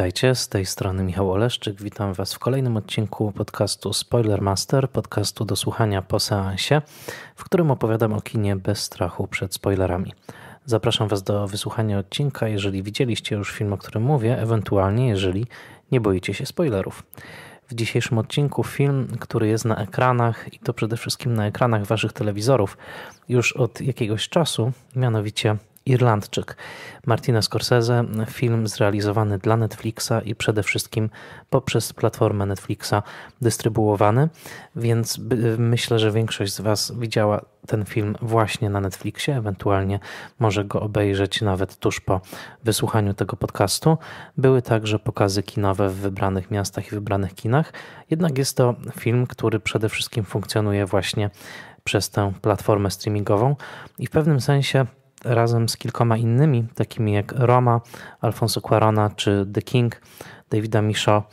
Witajcie, z tej strony Michał Oleszczyk. Witam Was w kolejnym odcinku podcastu Spoiler Master, podcastu do słuchania po seansie, w którym opowiadam o kinie bez strachu przed spoilerami. Zapraszam Was do wysłuchania odcinka, jeżeli widzieliście już film, o którym mówię, ewentualnie jeżeli nie boicie się spoilerów. W dzisiejszym odcinku film, który jest na ekranach i to przede wszystkim na ekranach Waszych telewizorów już od jakiegoś czasu, mianowicie Irlandczyk Martina Scorsese, film zrealizowany dla Netflixa i przede wszystkim poprzez platformę Netflixa dystrybuowany, więc myślę, że większość z Was widziała ten film właśnie na Netflixie, ewentualnie może go obejrzeć nawet tuż po wysłuchaniu tego podcastu. Były także pokazy kinowe w wybranych miastach i wybranych kinach, jednak jest to film, który przede wszystkim funkcjonuje właśnie przez tę platformę streamingową i w pewnym sensie razem z kilkoma innymi, takimi jak Roma, Alfonso Cuarona czy The King, Davida Michaud,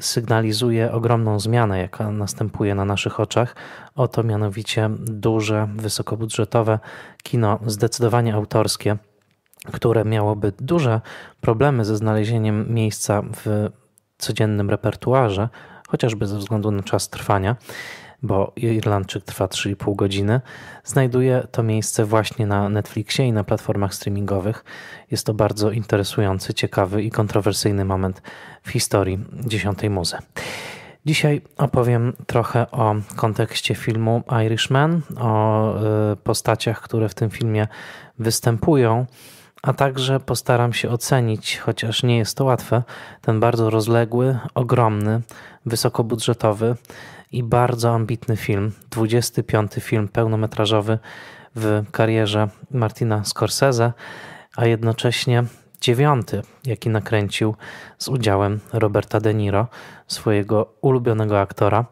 sygnalizuje ogromną zmianę, jaka następuje na naszych oczach. Oto mianowicie duże, wysokobudżetowe kino, zdecydowanie autorskie, które miałoby duże problemy ze znalezieniem miejsca w codziennym repertuarze, chociażby ze względu na czas trwania bo Irlandczyk trwa 3,5 godziny, znajduje to miejsce właśnie na Netflixie i na platformach streamingowych. Jest to bardzo interesujący, ciekawy i kontrowersyjny moment w historii dziesiątej muzy. Dzisiaj opowiem trochę o kontekście filmu Irishman, o y, postaciach, które w tym filmie występują, a także postaram się ocenić, chociaż nie jest to łatwe, ten bardzo rozległy, ogromny, wysokobudżetowy, i bardzo ambitny film, 25 film pełnometrażowy w karierze Martina Scorsese, a jednocześnie dziewiąty, jaki nakręcił z udziałem Roberta De Niro, swojego ulubionego aktora.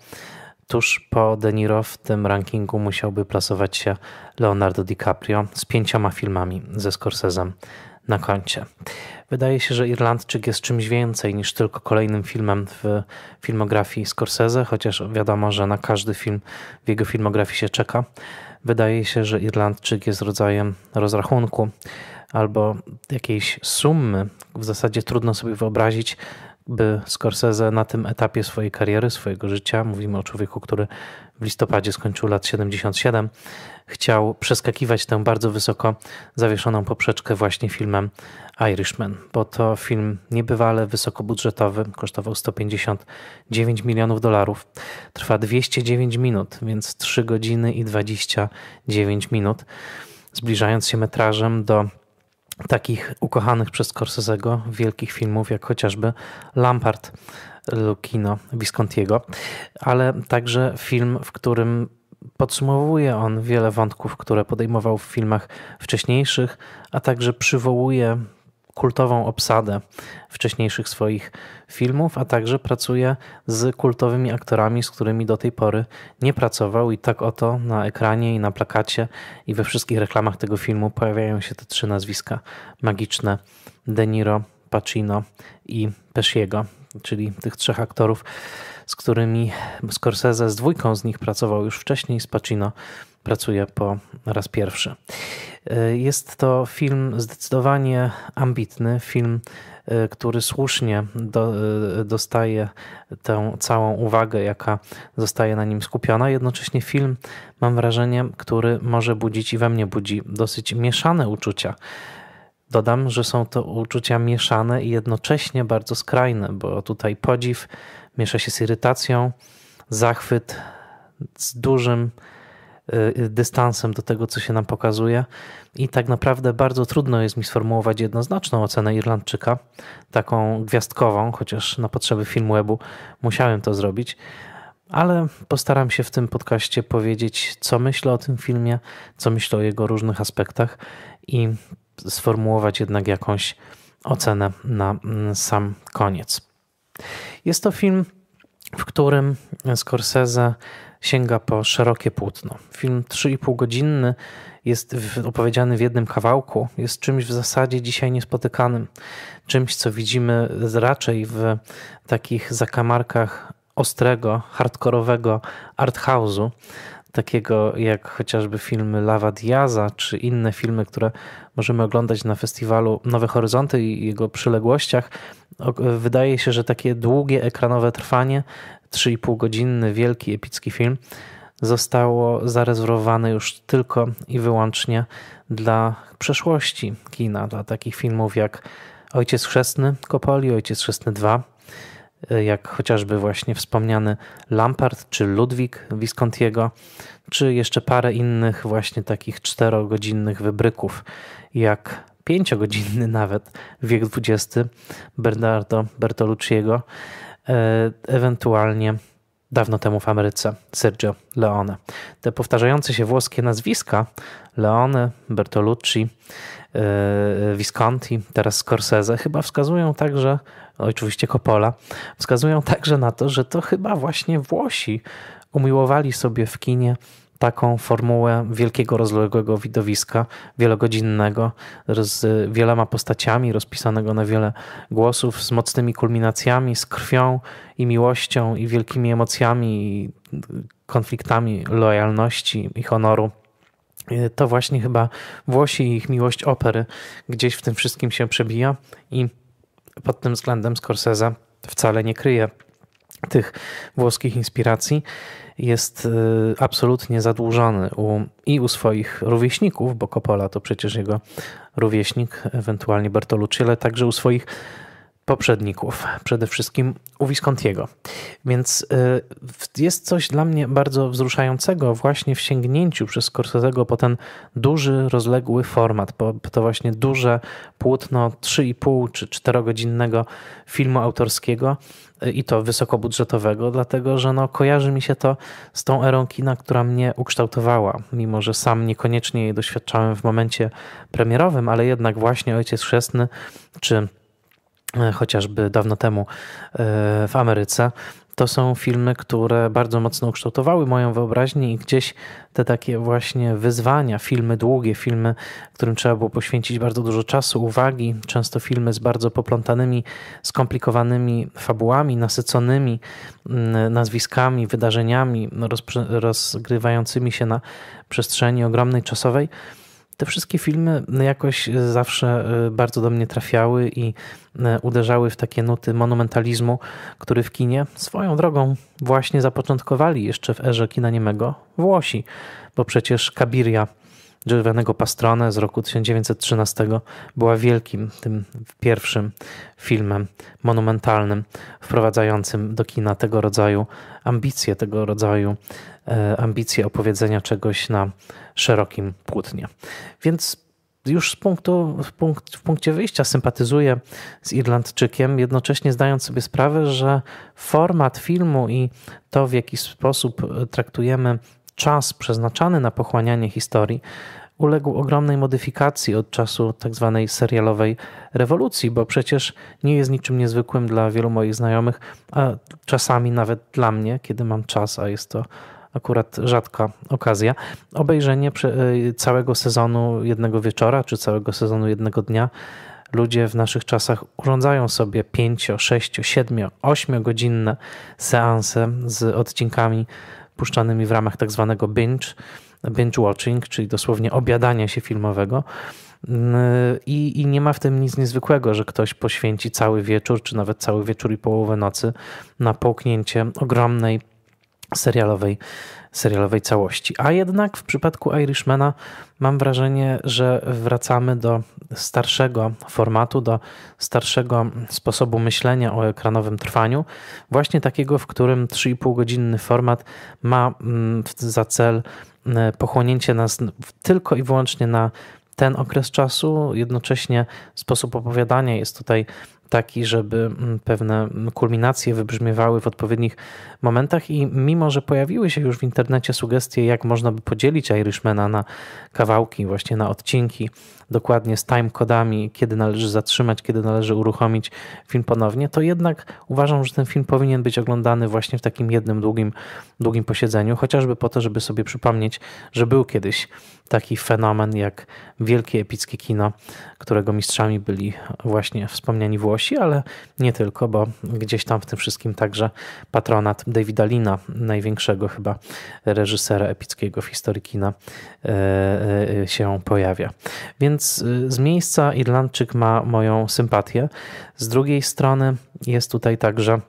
Tuż po De Niro w tym rankingu musiałby plasować się Leonardo DiCaprio z pięcioma filmami ze Scorsese'em na koncie. Wydaje się, że Irlandczyk jest czymś więcej niż tylko kolejnym filmem w filmografii Scorsese, chociaż wiadomo, że na każdy film w jego filmografii się czeka. Wydaje się, że Irlandczyk jest rodzajem rozrachunku albo jakiejś sumy. W zasadzie trudno sobie wyobrazić, by Scorsese na tym etapie swojej kariery, swojego życia, mówimy o człowieku, który w listopadzie skończył lat 77, chciał przeskakiwać tę bardzo wysoko zawieszoną poprzeczkę właśnie filmem Irishman, bo to film niebywale wysokobudżetowy, kosztował 159 milionów dolarów. Trwa 209 minut, więc 3 godziny i 29 minut. Zbliżając się metrażem do takich ukochanych przez Scorsese'ego wielkich filmów, jak chociażby Lampard, Lucchino Viscontiego, ale także film, w którym Podsumowuje on wiele wątków, które podejmował w filmach wcześniejszych, a także przywołuje kultową obsadę wcześniejszych swoich filmów, a także pracuje z kultowymi aktorami, z którymi do tej pory nie pracował. I tak oto na ekranie i na plakacie i we wszystkich reklamach tego filmu pojawiają się te trzy nazwiska magiczne: De Niro, Pacino i Pesciego, czyli tych trzech aktorów z którymi Scorsese z dwójką z nich pracował już wcześniej, z Pacino pracuje po raz pierwszy. Y, jest to film zdecydowanie ambitny, film, y, który słusznie do, y, dostaje tę całą uwagę, jaka zostaje na nim skupiona. Jednocześnie film, mam wrażenie, który może budzić i we mnie budzi dosyć mieszane uczucia. Dodam, że są to uczucia mieszane i jednocześnie bardzo skrajne, bo tutaj podziw miesza się z irytacją, zachwyt z dużym y, dystansem do tego, co się nam pokazuje. I tak naprawdę bardzo trudno jest mi sformułować jednoznaczną ocenę Irlandczyka, taką gwiazdkową, chociaż na potrzeby filmwebu musiałem to zrobić. Ale postaram się w tym podcaście powiedzieć, co myślę o tym filmie, co myślę o jego różnych aspektach i sformułować jednak jakąś ocenę na mm, sam koniec. Jest to film, w którym Scorsese sięga po szerokie płótno. Film 3,5 godzinny jest opowiedziany w jednym kawałku, jest czymś w zasadzie dzisiaj niespotykanym. Czymś, co widzimy raczej w takich zakamarkach ostrego, hardkorowego arthouse'u, takiego jak chociażby filmy Lava Diaza, czy inne filmy, które możemy oglądać na festiwalu Nowe Horyzonty i jego przyległościach, Wydaje się, że takie długie ekranowe trwanie, 3,5 godzinny wielki epicki film, zostało zarezerwowane już tylko i wyłącznie dla przeszłości kina, dla takich filmów jak Ojciec Chrzestny Kopoli, Ojciec Chrzestny 2, y, jak chociażby właśnie wspomniany Lampard czy Ludwik Viscontiego, czy jeszcze parę innych właśnie takich czterogodzinnych wybryków, jak pięciogodzinny nawet wiek XX Bernardo Bertolucciego, e, ewentualnie dawno temu w Ameryce Sergio Leone. Te powtarzające się włoskie nazwiska Leone, Bertolucci, e, Visconti, teraz Scorsese chyba wskazują także, oczywiście Coppola, wskazują także na to, że to chyba właśnie Włosi umiłowali sobie w kinie taką formułę wielkiego, rozległego widowiska, wielogodzinnego, z wieloma postaciami, rozpisanego na wiele głosów, z mocnymi kulminacjami, z krwią i miłością, i wielkimi emocjami, i konfliktami lojalności i honoru. Y, to właśnie chyba Włosi i ich miłość opery gdzieś w tym wszystkim się przebija i pod tym względem Scorsese wcale nie kryje tych włoskich inspiracji jest y, absolutnie zadłużony u, i u swoich rówieśników, bo Coppola to przecież jego rówieśnik, ewentualnie Bertolucci, ale także u swoich poprzedników, przede wszystkim u Viscontiego. Więc y, jest coś dla mnie bardzo wzruszającego właśnie w sięgnięciu przez Scorsese'ego po ten duży, rozległy format, po to właśnie duże płótno 3,5 czy 4-godzinnego filmu autorskiego, i to wysokobudżetowego, dlatego że no, kojarzy mi się to z tą erą kina, która mnie ukształtowała, mimo że sam niekoniecznie jej doświadczałem w momencie premierowym, ale jednak właśnie Ojciec Chrzestny czy e, chociażby dawno temu e, w Ameryce, to są filmy, które bardzo mocno ukształtowały moją wyobraźnię i gdzieś te takie właśnie wyzwania, filmy długie, filmy, którym trzeba było poświęcić bardzo dużo czasu, uwagi, często filmy z bardzo poplątanymi, skomplikowanymi fabułami, nasyconymi mm, nazwiskami, wydarzeniami, rozgrywającymi się na przestrzeni ogromnej czasowej te wszystkie filmy jakoś e, zawsze e, bardzo do mnie trafiały i e, uderzały w takie nuty monumentalizmu, który w kinie swoją drogą właśnie zapoczątkowali jeszcze w erze kina niemego Włosi, bo przecież Kabiria Giovanniego Pastrone z roku 1913 była wielkim, tym pierwszym filmem monumentalnym, wprowadzającym do kina tego rodzaju ambicje, tego rodzaju e, ambicje opowiedzenia czegoś na szerokim płótnie. Więc już z punktu, w, punkt, w punkcie wyjścia sympatyzuję z Irlandczykiem, jednocześnie zdając sobie sprawę, że format filmu i to, w jaki sposób traktujemy czas przeznaczany na pochłanianie historii uległ ogromnej modyfikacji od czasu tzw. Tak serialowej rewolucji, bo przecież nie jest niczym niezwykłym dla wielu moich znajomych, a czasami nawet dla mnie, kiedy mam czas, a jest to akurat rzadka okazja, obejrzenie e, całego sezonu jednego wieczora czy całego sezonu jednego dnia. Ludzie w naszych czasach urządzają sobie 5, 6, 7, 8 godzinne seanse z odcinkami puszczanymi w ramach tak zwanego binge, binge watching, czyli dosłownie obiadania się filmowego. Mm, I, I nie ma w tym nic niezwykłego, że ktoś poświęci cały wieczór, czy nawet cały wieczór i połowę nocy na połknięcie ogromnej serialowej serialowej całości. A jednak w przypadku Irishmana mam wrażenie, że wracamy do starszego formatu, do starszego sposobu myślenia o ekranowym trwaniu, właśnie takiego, w którym 3,5 godzinny format ma mm, za cel mm, pochłonięcie nas tylko i wyłącznie na ten okres czasu. Jednocześnie sposób opowiadania jest tutaj taki, żeby mm, pewne mm, kulminacje wybrzmiewały w odpowiednich momentach i mimo, że pojawiły się już w internecie sugestie, jak można by podzielić Irishmana na kawałki, właśnie na odcinki, dokładnie z kodami, kiedy należy zatrzymać, kiedy należy uruchomić film ponownie, to jednak uważam, że ten film powinien być oglądany właśnie w takim jednym długim, długim posiedzeniu, chociażby po to, żeby sobie przypomnieć, że był kiedyś taki fenomen jak wielkie epickie kino, którego mistrzami byli właśnie wspomniani Włosi, ale nie tylko, bo gdzieś tam w tym wszystkim także patronat Davida Lina, największego chyba reżysera epickiego w historii kina, e, e, się pojawia. Więc e, z miejsca Irlandczyk ma moją sympatię. Z drugiej strony jest tutaj także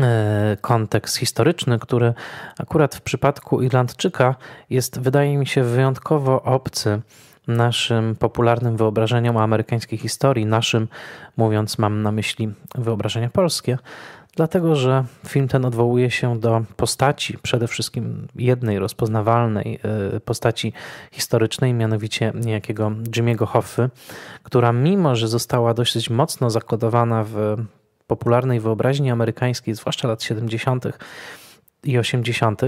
E, kontekst historyczny, który akurat w przypadku Irlandczyka jest, wydaje mi się, wyjątkowo obcy naszym popularnym wyobrażeniom o amerykańskiej historii. Naszym, mówiąc, mam na myśli wyobrażenia polskie, dlatego że film ten odwołuje się do postaci, przede wszystkim jednej rozpoznawalnej e, postaci historycznej, mianowicie niejakiego Jimmy'ego Hoffy, która mimo, że została dosyć mocno zakodowana w popularnej wyobraźni amerykańskiej, zwłaszcza lat 70. i 80.,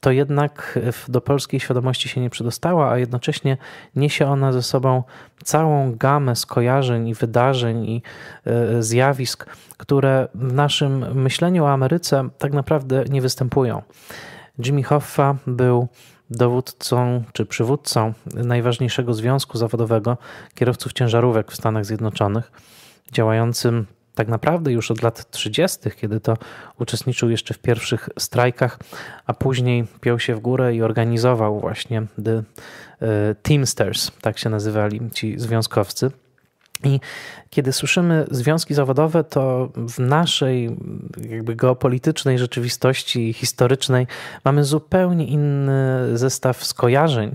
to jednak do polskiej świadomości się nie przedostała, a jednocześnie niesie ona ze sobą całą gamę skojarzeń i wydarzeń i e, zjawisk, które w naszym myśleniu o Ameryce tak naprawdę nie występują. Jimmy Hoffa był dowódcą czy przywódcą najważniejszego związku zawodowego kierowców ciężarówek w Stanach Zjednoczonych, działającym tak naprawdę już od lat 30., kiedy to uczestniczył jeszcze w pierwszych strajkach, a później piął się w górę i organizował właśnie The e, Teamsters, tak się nazywali ci związkowcy. I kiedy słyszymy związki zawodowe, to w naszej jakby geopolitycznej rzeczywistości historycznej mamy zupełnie inny zestaw skojarzeń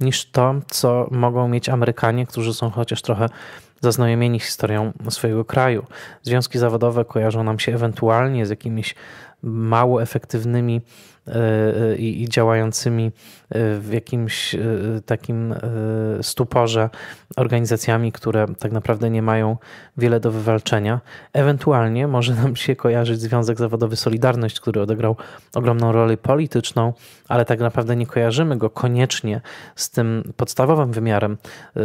niż to, co mogą mieć Amerykanie, którzy są chociaż trochę zaznajomieni historią swojego kraju. Związki zawodowe kojarzą nam się ewentualnie z jakimiś mało efektywnymi E, e, i działającymi e, w jakimś takim stuporze organizacjami, które tak naprawdę nie mają wiele do wywalczenia. Ewentualnie może nam się kojarzyć Związek Zawodowy Solidarność, który odegrał ogromną rolę polityczną, ale tak naprawdę nie kojarzymy go koniecznie z tym podstawowym wymiarem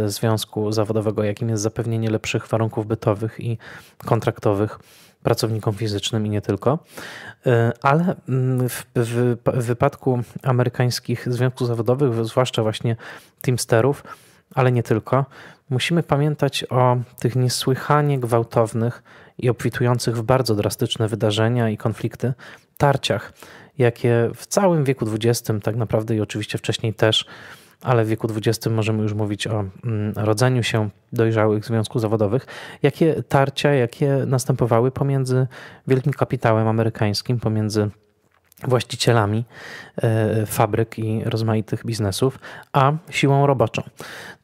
związku zawodowego, jakim jest zapewnienie lepszych warunków bytowych i kontraktowych pracownikom fizycznym i nie tylko. Y, ale mm, w, w, w wypadku amerykańskich związków zawodowych, zwłaszcza właśnie Teamsterów, ale nie tylko, musimy pamiętać o tych niesłychanie gwałtownych i obfitujących w bardzo drastyczne wydarzenia i konflikty tarciach, jakie w całym wieku XX, tak naprawdę i oczywiście wcześniej też, ale w wieku 20 możemy już mówić o mm, rodzeniu się dojrzałych związków zawodowych. Jakie tarcia, jakie następowały pomiędzy wielkim kapitałem amerykańskim, pomiędzy właścicielami e, fabryk i rozmaitych biznesów, a siłą roboczą.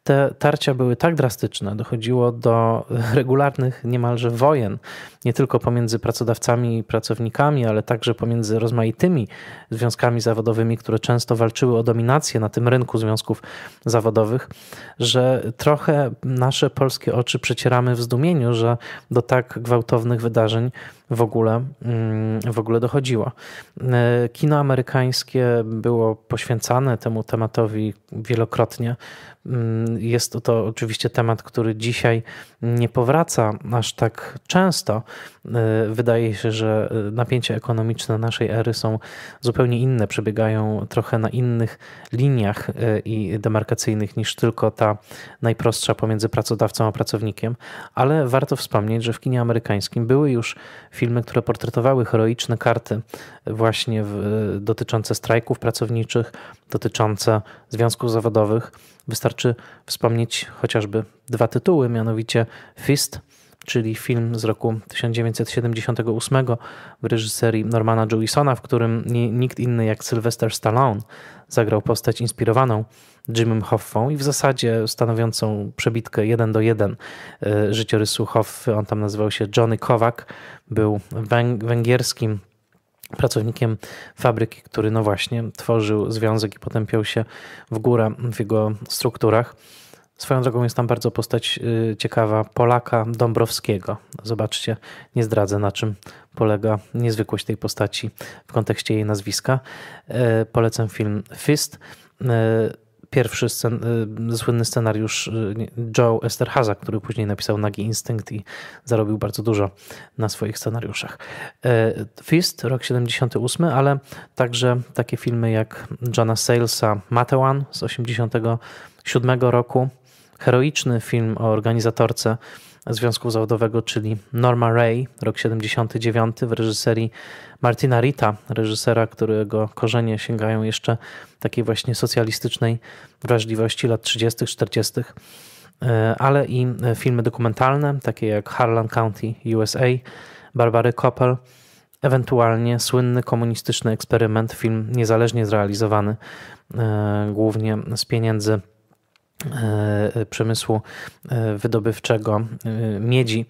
Te tarcia były tak drastyczne, dochodziło do regularnych niemalże wojen, nie tylko pomiędzy pracodawcami i pracownikami, ale także pomiędzy rozmaitymi związkami zawodowymi, które często walczyły o dominację na tym rynku związków zawodowych, że trochę nasze polskie oczy przecieramy w zdumieniu, że do tak gwałtownych wydarzeń w ogóle, mm, w ogóle dochodziła. E, kino amerykańskie było poświęcane temu tematowi wielokrotnie. Mm, jest to oczywiście temat, który dzisiaj nie powraca aż tak często. E, wydaje się, że e, napięcia ekonomiczne naszej ery są zupełnie inne, przebiegają trochę na innych liniach e, i demarkacyjnych niż tylko ta najprostsza pomiędzy pracodawcą a pracownikiem, ale warto wspomnieć, że w kinie amerykańskim były już filmy, które portretowały heroiczne karty właśnie w, dotyczące strajków pracowniczych, dotyczące związków zawodowych. Wystarczy wspomnieć chociażby dwa tytuły, mianowicie Fist, czyli film z roku 1978 w reżyserii Normana Jewisona, w którym nikt inny jak Sylvester Stallone zagrał postać inspirowaną Jimem Hoffą i w zasadzie stanowiącą przebitkę 1 do 1 e, życiorysu Hoffy. On tam nazywał się Johnny Kowak, był węgierskim pracownikiem fabryki, który no właśnie tworzył związek i potem piął się w górę w jego strukturach. Swoją drogą jest tam bardzo postać y, ciekawa Polaka Dąbrowskiego. Zobaczcie, nie zdradzę na czym polega niezwykłość tej postaci w kontekście jej nazwiska. Y, polecam film Fist y, pierwszy scen, y, słynny scenariusz y, Joe Esterhaza, który później napisał Nagi Instynkt i zarobił bardzo dużo na swoich scenariuszach. E, Fist, rok 78, ale także takie filmy jak Johna Salesa Matewan z 87 roku, heroiczny film o organizatorce związku zawodowego, czyli Norma Ray, rok 79, w reżyserii Martina Rita, reżysera, którego korzenie sięgają jeszcze takiej właśnie socjalistycznej wrażliwości lat 30., 40., e, ale i e, filmy dokumentalne, takie jak Harlan County USA, Barbary Koppel, ewentualnie słynny komunistyczny eksperyment, film niezależnie zrealizowany, e, głównie z pieniędzy E, przemysłu e, wydobywczego e, miedzi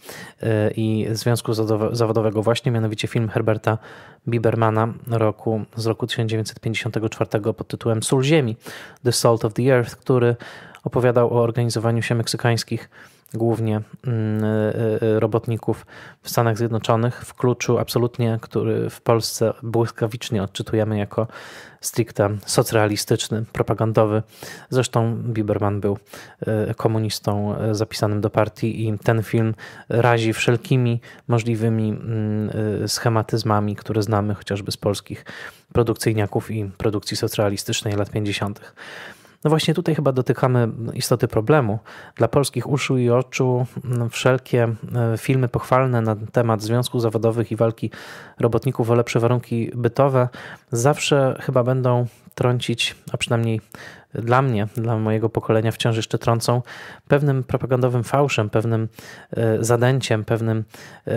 i związku zawodowego właśnie, mianowicie film Herberta Bibermana roku, z roku 1954 pod tytułem Sól Ziemi, The Salt of the Earth, który opowiadał o organizowaniu się meksykańskich głównie mm, e, e, robotników w Stanach Zjednoczonych, w kluczu absolutnie, który w Polsce błyskawicznie odczytujemy jako stricte socrealistyczny, propagandowy. Zresztą Bieberman był e, komunistą zapisanym do partii i ten film razi wszelkimi możliwymi mm, schematyzmami, które znamy chociażby z polskich produkcyjniaków i produkcji socrealistycznej lat 50. No właśnie tutaj chyba dotykamy istoty problemu. Dla polskich uszu i oczu mm, wszelkie e, filmy pochwalne na temat związków zawodowych i walki robotników o lepsze warunki bytowe zawsze chyba będą trącić, a przynajmniej dla mnie, dla mojego pokolenia wciąż jeszcze trącą pewnym propagandowym fałszem, pewnym e, zadęciem, pewnym e,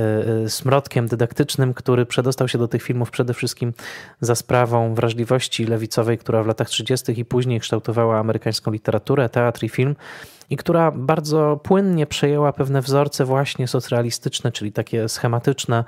e, smrodkiem dydaktycznym, który przedostał się do tych filmów przede wszystkim za sprawą wrażliwości lewicowej, która w latach 30. i później kształtowała amerykańską literaturę, teatr i film i która bardzo płynnie przejęła pewne wzorce właśnie socrealistyczne, czyli takie schematyczne,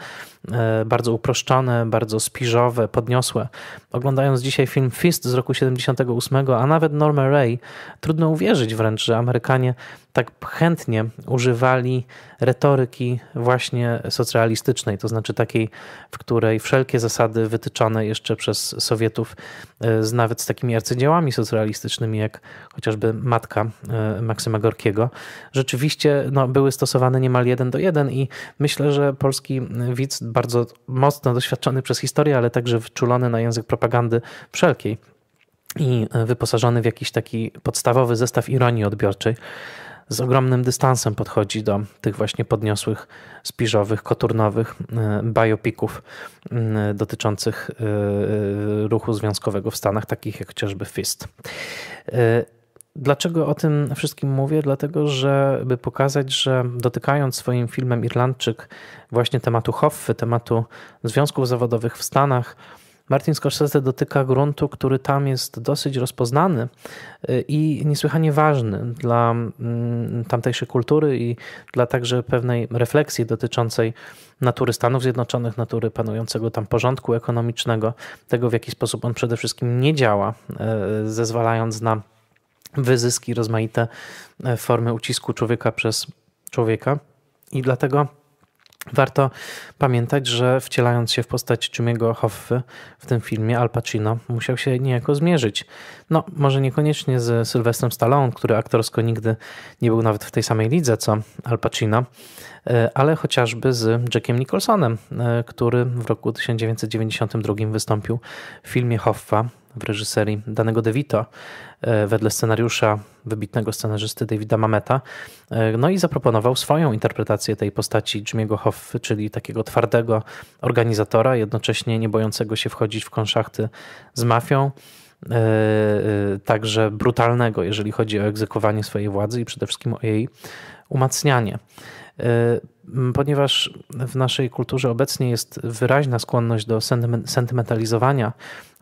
E, bardzo uproszczone, bardzo spiżowe, podniosłe. Oglądając dzisiaj film Fist z roku 78, a nawet Norma Ray, trudno uwierzyć wręcz, że Amerykanie tak chętnie używali retoryki właśnie socrealistycznej, to znaczy takiej, w której wszelkie zasady wytyczane jeszcze przez Sowietów, e, z nawet z takimi arcydziełami socrealistycznymi, jak chociażby matka e, Maksyma Gorkiego, rzeczywiście no, były stosowane niemal jeden do jeden i myślę, że polski widz bardzo mocno doświadczony przez historię, ale także wczulony na język propagandy wszelkiej i e, wyposażony w jakiś taki podstawowy zestaw ironii odbiorczej, z ogromnym dystansem podchodzi do tych właśnie podniosłych, spiżowych, koturnowych e, biopików mm, e, dotyczących ruchu związkowego w Stanach, takich jak chociażby Fist. Dlaczego o tym wszystkim mówię? Dlatego, że by pokazać, że dotykając swoim filmem Irlandczyk właśnie tematu Hoffy, tematu związków zawodowych w Stanach, Martin Scorsese dotyka gruntu, który tam jest dosyć rozpoznany y, i niesłychanie ważny dla mm, tamtejszej kultury i dla także pewnej refleksji dotyczącej natury Stanów Zjednoczonych, natury panującego tam porządku ekonomicznego, tego w jaki sposób on przede wszystkim nie działa, y, zezwalając na wyzyski, rozmaite e, formy ucisku człowieka przez człowieka. I dlatego warto pamiętać, że wcielając się w postać Jimmy'ego Hoffy w tym filmie, Al Pacino musiał się niejako zmierzyć. No, może niekoniecznie z Sylwestrem Stallone, który aktorsko nigdy nie był nawet w tej samej lidze co Al Pacino, e, ale chociażby z Jackiem Nicholsonem, e, który w roku 1992 wystąpił w filmie Hoffa w reżyserii danego DeVito e, wedle scenariusza wybitnego scenarzysty Davida Mameta. E, no i zaproponował swoją interpretację tej postaci Jimmy'ego Hoffy, czyli takiego twardego organizatora, jednocześnie nie bojącego się wchodzić w konszachty z mafią e, także brutalnego, jeżeli chodzi o egzekwowanie swojej władzy i przede wszystkim o jej umacnianie. Y, ponieważ w naszej kulturze obecnie jest wyraźna skłonność do sentymentalizowania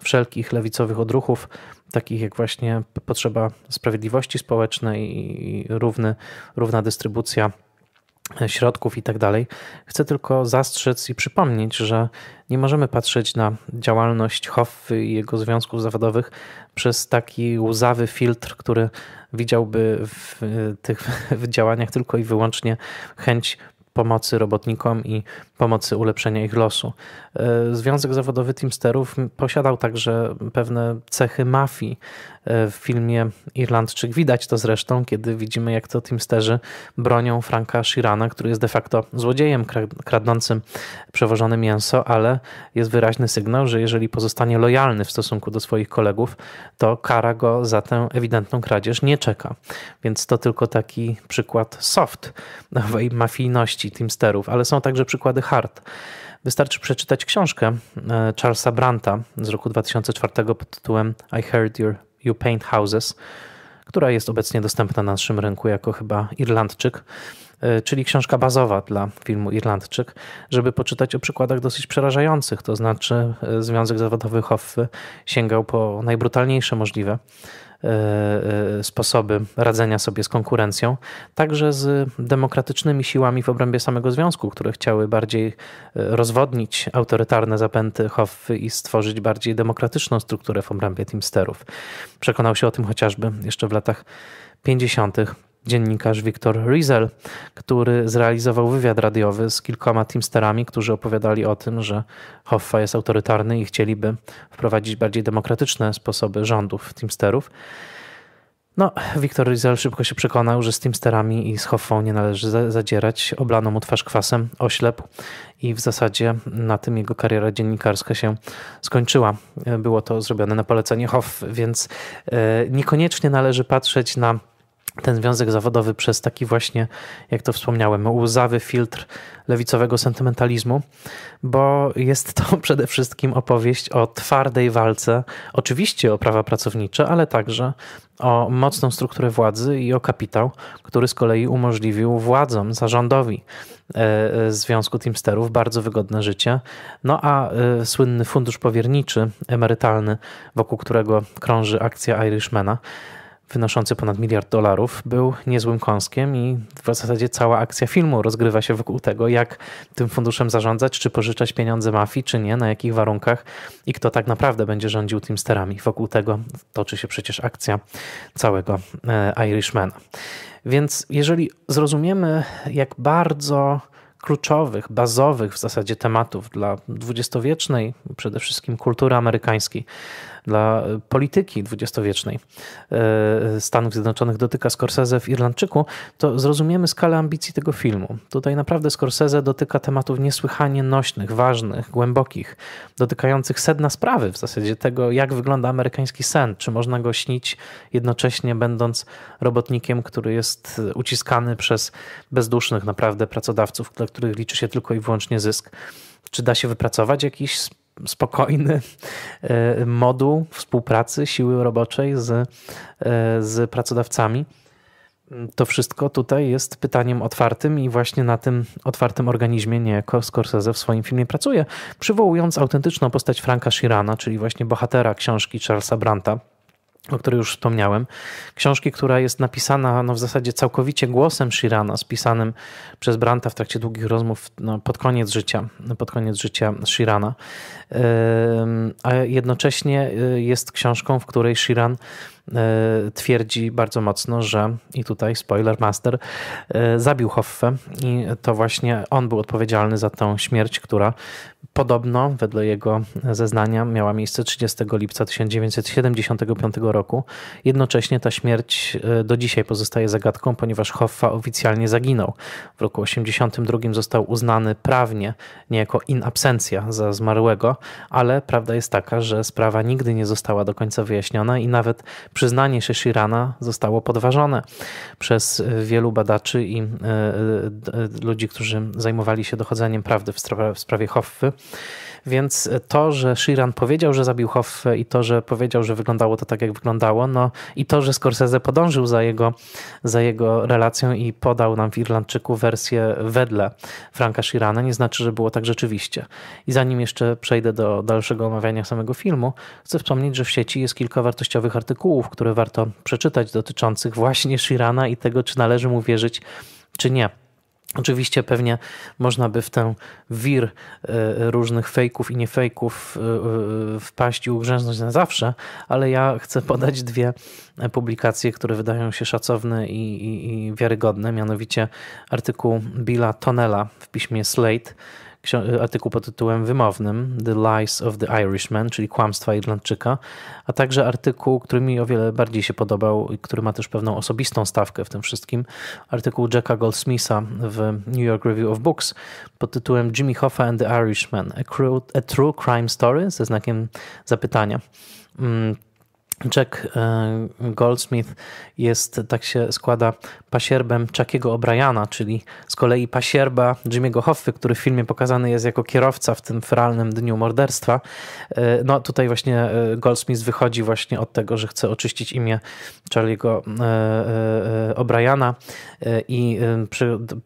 wszelkich lewicowych odruchów, takich jak właśnie potrzeba sprawiedliwości społecznej i równy, równa dystrybucja środków i tak dalej. Chcę tylko zastrzec i przypomnieć, że nie możemy patrzeć na działalność Hoffy i jego związków zawodowych przez taki łzawy filtr, który widziałby w tych w działaniach tylko i wyłącznie chęć pomocy robotnikom i pomocy ulepszenia ich losu. E, Związek Zawodowy Teamsterów posiadał także pewne cechy mafii. E, w filmie Irlandczyk widać to zresztą, kiedy widzimy jak to Teamsterzy bronią Franka Shirana, który jest de facto złodziejem kradnącym przewożone mięso, ale jest wyraźny sygnał, że jeżeli pozostanie lojalny w stosunku do swoich kolegów, to kara go za tę ewidentną kradzież nie czeka. Więc to tylko taki przykład soft nowej mafijności Teamsterów, ale są także przykłady Wystarczy przeczytać książkę e, Charlesa Branta z roku 2004 pod tytułem I Heard Your, You Paint Houses, która jest obecnie dostępna na naszym rynku jako chyba Irlandczyk, e, czyli książka bazowa dla filmu Irlandczyk, żeby poczytać o przykładach dosyć przerażających, to znaczy e, Związek Zawodowy Hoffy sięgał po najbrutalniejsze możliwe E, e, sposoby radzenia sobie z konkurencją, także z demokratycznymi siłami w obrębie samego związku, które chciały bardziej e, rozwodnić autorytarne zapęty Hoffy i stworzyć bardziej demokratyczną strukturę w obrębie Teamsterów. Przekonał się o tym chociażby jeszcze w latach 50 dziennikarz Wiktor Riesel, który zrealizował wywiad radiowy z kilkoma teamsterami, którzy opowiadali o tym, że Hoffa jest autorytarny i chcieliby wprowadzić bardziej demokratyczne sposoby rządów teamsterów. No, Wiktor Riesel szybko się przekonał, że z Teamsterami i z Hoffą nie należy zadzierać. Oblano mu twarz kwasem, oślepł i w zasadzie na tym jego kariera dziennikarska się skończyła. E, było to zrobione na polecenie Hoff, więc e, niekoniecznie należy patrzeć na ten związek zawodowy przez taki właśnie, jak to wspomniałem, łzawy filtr lewicowego sentymentalizmu, bo jest to przede wszystkim opowieść o twardej walce, oczywiście o prawa pracownicze, ale także o mocną strukturę władzy i o kapitał, który z kolei umożliwił władzom, zarządowi e, e, Związku Teamsterów bardzo wygodne życie. No a e, słynny fundusz powierniczy emerytalny, wokół którego krąży akcja Irishmana, wynoszący ponad miliard dolarów, był niezłym kąskiem i w zasadzie cała akcja filmu rozgrywa się wokół tego, jak tym funduszem zarządzać, czy pożyczać pieniądze mafii, czy nie, na jakich warunkach i kto tak naprawdę będzie rządził Teamsterami. Wokół tego toczy się przecież akcja całego e, Irishmana. Więc jeżeli zrozumiemy, jak bardzo kluczowych, bazowych w zasadzie tematów dla dwudziestowiecznej, przede wszystkim kultury amerykańskiej dla e, polityki dwudziestowiecznej e, Stanów Zjednoczonych dotyka Scorsese w Irlandczyku, to zrozumiemy skalę ambicji tego filmu. Tutaj naprawdę Scorsese dotyka tematów niesłychanie nośnych, ważnych, głębokich, dotykających sedna sprawy w zasadzie tego, jak wygląda amerykański sen, czy można go śnić jednocześnie będąc robotnikiem, który jest e, uciskany przez bezdusznych naprawdę pracodawców, dla których liczy się tylko i wyłącznie zysk. Czy da się wypracować jakiś spokojny e, moduł współpracy siły roboczej z, e, z pracodawcami. To wszystko tutaj jest pytaniem otwartym i właśnie na tym otwartym organizmie niejako Scorsese w swoim filmie pracuje, przywołując autentyczną postać Franka Shirana, czyli właśnie bohatera książki Charlesa Branta, o której już wspomniałem, książki, która jest napisana no, w zasadzie całkowicie głosem Shirana, spisanym przez Branta w trakcie długich rozmów no, pod koniec życia, pod koniec życia Shirana, a jednocześnie y, jest książką, w której Shiran y, twierdzi bardzo mocno, że i tutaj spoiler master y, zabił Hoffę i to właśnie on był odpowiedzialny za tą śmierć, która Podobno, wedle jego zeznania, miała miejsce 30 lipca 1975 roku. Jednocześnie ta śmierć e, do dzisiaj pozostaje zagadką, ponieważ Hoffa oficjalnie zaginął. W roku 1982 został uznany prawnie, niejako in absentia, za zmarłego, ale prawda jest taka, że sprawa nigdy nie została do końca wyjaśniona i nawet przyznanie się zostało podważone przez e, wielu badaczy i e, ludzi, którzy zajmowali się dochodzeniem prawdy w sprawie Hoffy. Więc to, że Shiran powiedział, że zabił Hoffę i to, że powiedział, że wyglądało to tak, jak wyglądało, no i to, że Scorsese podążył za jego, za jego relacją i podał nam w Irlandczyku wersję wedle Franka Shirana, nie znaczy, że było tak rzeczywiście. I zanim jeszcze przejdę do dalszego omawiania samego filmu, chcę wspomnieć, że w sieci jest kilka wartościowych artykułów, które warto przeczytać dotyczących właśnie Shirana i tego, czy należy mu wierzyć, czy nie. Oczywiście pewnie można by w ten wir e, różnych fejków i niefejków e, e, wpaść i ugrzęznąć na zawsze, ale ja chcę podać dwie publikacje, które wydają się szacowne i, i, i wiarygodne, mianowicie artykuł Billa Tonella w piśmie Slate, artykuł pod tytułem wymownym The Lies of the Irishman, czyli Kłamstwa Irlandczyka, a także artykuł, który mi o wiele bardziej się podobał i który ma też pewną osobistą stawkę w tym wszystkim, artykuł Jacka Goldsmitha w New York Review of Books pod tytułem Jimmy Hoffa and the Irishman, a, True Crime Story ze znakiem zapytania. Mm, Jack e, Goldsmith jest, tak się składa, pasierbem Chuckiego O'Briana, czyli z kolei pasierba Jimmy'ego Hoffy, który w filmie pokazany jest jako kierowca w tym feralnym dniu morderstwa. E, no tutaj właśnie e, Goldsmith wychodzi właśnie od tego, że chce oczyścić imię Charlie'ego O'Briana i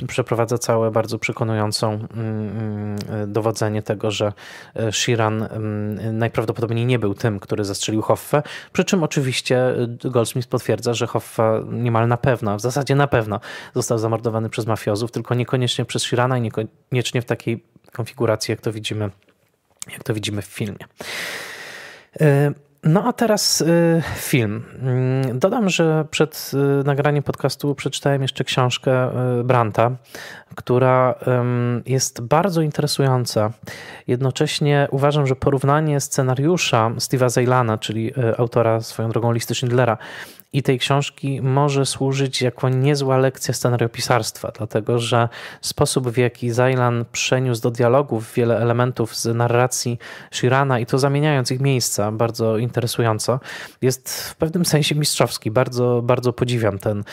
przeprowadza całe bardzo przekonującą mm, mm, dowodzenie tego, że Shiran mm, najprawdopodobniej nie był tym, który zastrzelił Hoffę, przy przy czym oczywiście y, Goldsmith potwierdza, że Hoffa niemal na pewno, w zasadzie na pewno został zamordowany przez mafiozów, tylko niekoniecznie przez Shirana i niekoniecznie w takiej konfiguracji, jak to widzimy, jak to widzimy w filmie. Y, no a teraz y, film. Mm, dodam, że przed y, nagraniem podcastu przeczytałem jeszcze książkę y, Branta, która jest bardzo interesująca. Jednocześnie uważam, że porównanie scenariusza Steve'a Zeilana, czyli autora swoją drogą listy Schindlera, i tej książki może służyć jako niezła lekcja scenariopisarstwa, dlatego że sposób, w jaki Zajlan przeniósł do dialogów wiele elementów z narracji Shirana i to zamieniając ich miejsca bardzo interesująco, jest w pewnym sensie mistrzowski. Bardzo, bardzo podziwiam ten,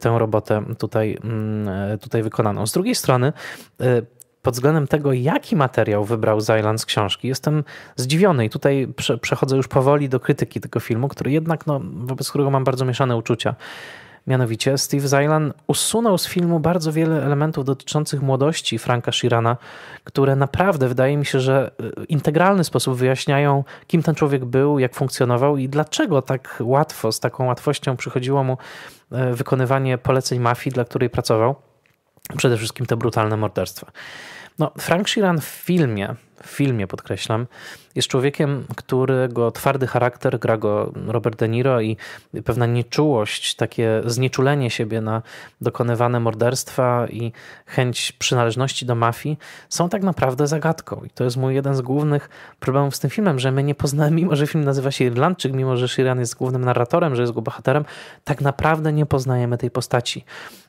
tę robotę tutaj, mm, tutaj wykonaną. Z drugiej strony y, pod względem tego, jaki materiał wybrał Zylan z książki, jestem zdziwiony. I tutaj prze, przechodzę już powoli do krytyki tego filmu, który jednak, no, wobec którego mam bardzo mieszane uczucia. Mianowicie Steve Zylan usunął z filmu bardzo wiele elementów dotyczących młodości Franka Shirana, które naprawdę wydaje mi się, że w y, integralny sposób wyjaśniają, kim ten człowiek był, jak funkcjonował i dlaczego tak łatwo, z taką łatwością przychodziło mu e, wykonywanie poleceń mafii, dla której pracował. Przede wszystkim te brutalne morderstwa. No, Frank Sheeran w filmie w filmie podkreślam, jest człowiekiem, którego twardy charakter, gra go Robert De Niro i pewna nieczułość, takie znieczulenie siebie na dokonywane morderstwa i chęć przynależności do mafii są tak naprawdę zagadką. I to jest mój jeden z głównych problemów z tym filmem, że my nie poznamy, mimo że film nazywa się Irlandczyk, mimo że Shiran jest głównym narratorem, że jest go bohaterem, tak naprawdę nie poznajemy tej postaci.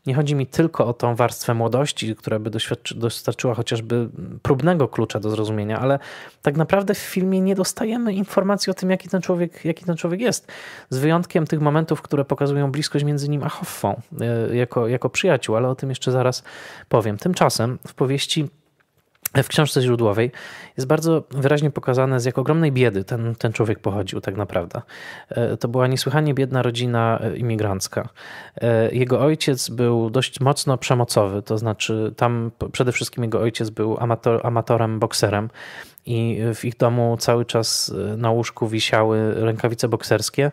Nie chodzi mi tylko o tą warstwę młodości, która by dostarczyła chociażby próbnego klucza do zrozumienia ale tak naprawdę w filmie nie dostajemy informacji o tym, jaki ten człowiek, jaki ten człowiek jest. Z wyjątkiem tych momentów, które pokazują bliskość między nim a Hoffą e, jako, jako przyjaciół, ale o tym jeszcze zaraz powiem. Tymczasem w powieści w książce źródłowej jest bardzo wyraźnie pokazane, z jak ogromnej biedy ten, ten człowiek pochodził, tak naprawdę. E, to była niesłychanie biedna rodzina e, imigrancka. E, jego ojciec był dość mocno przemocowy, to znaczy tam przede wszystkim jego ojciec był amator, amatorem, bokserem i w ich domu cały czas na łóżku wisiały rękawice bokserskie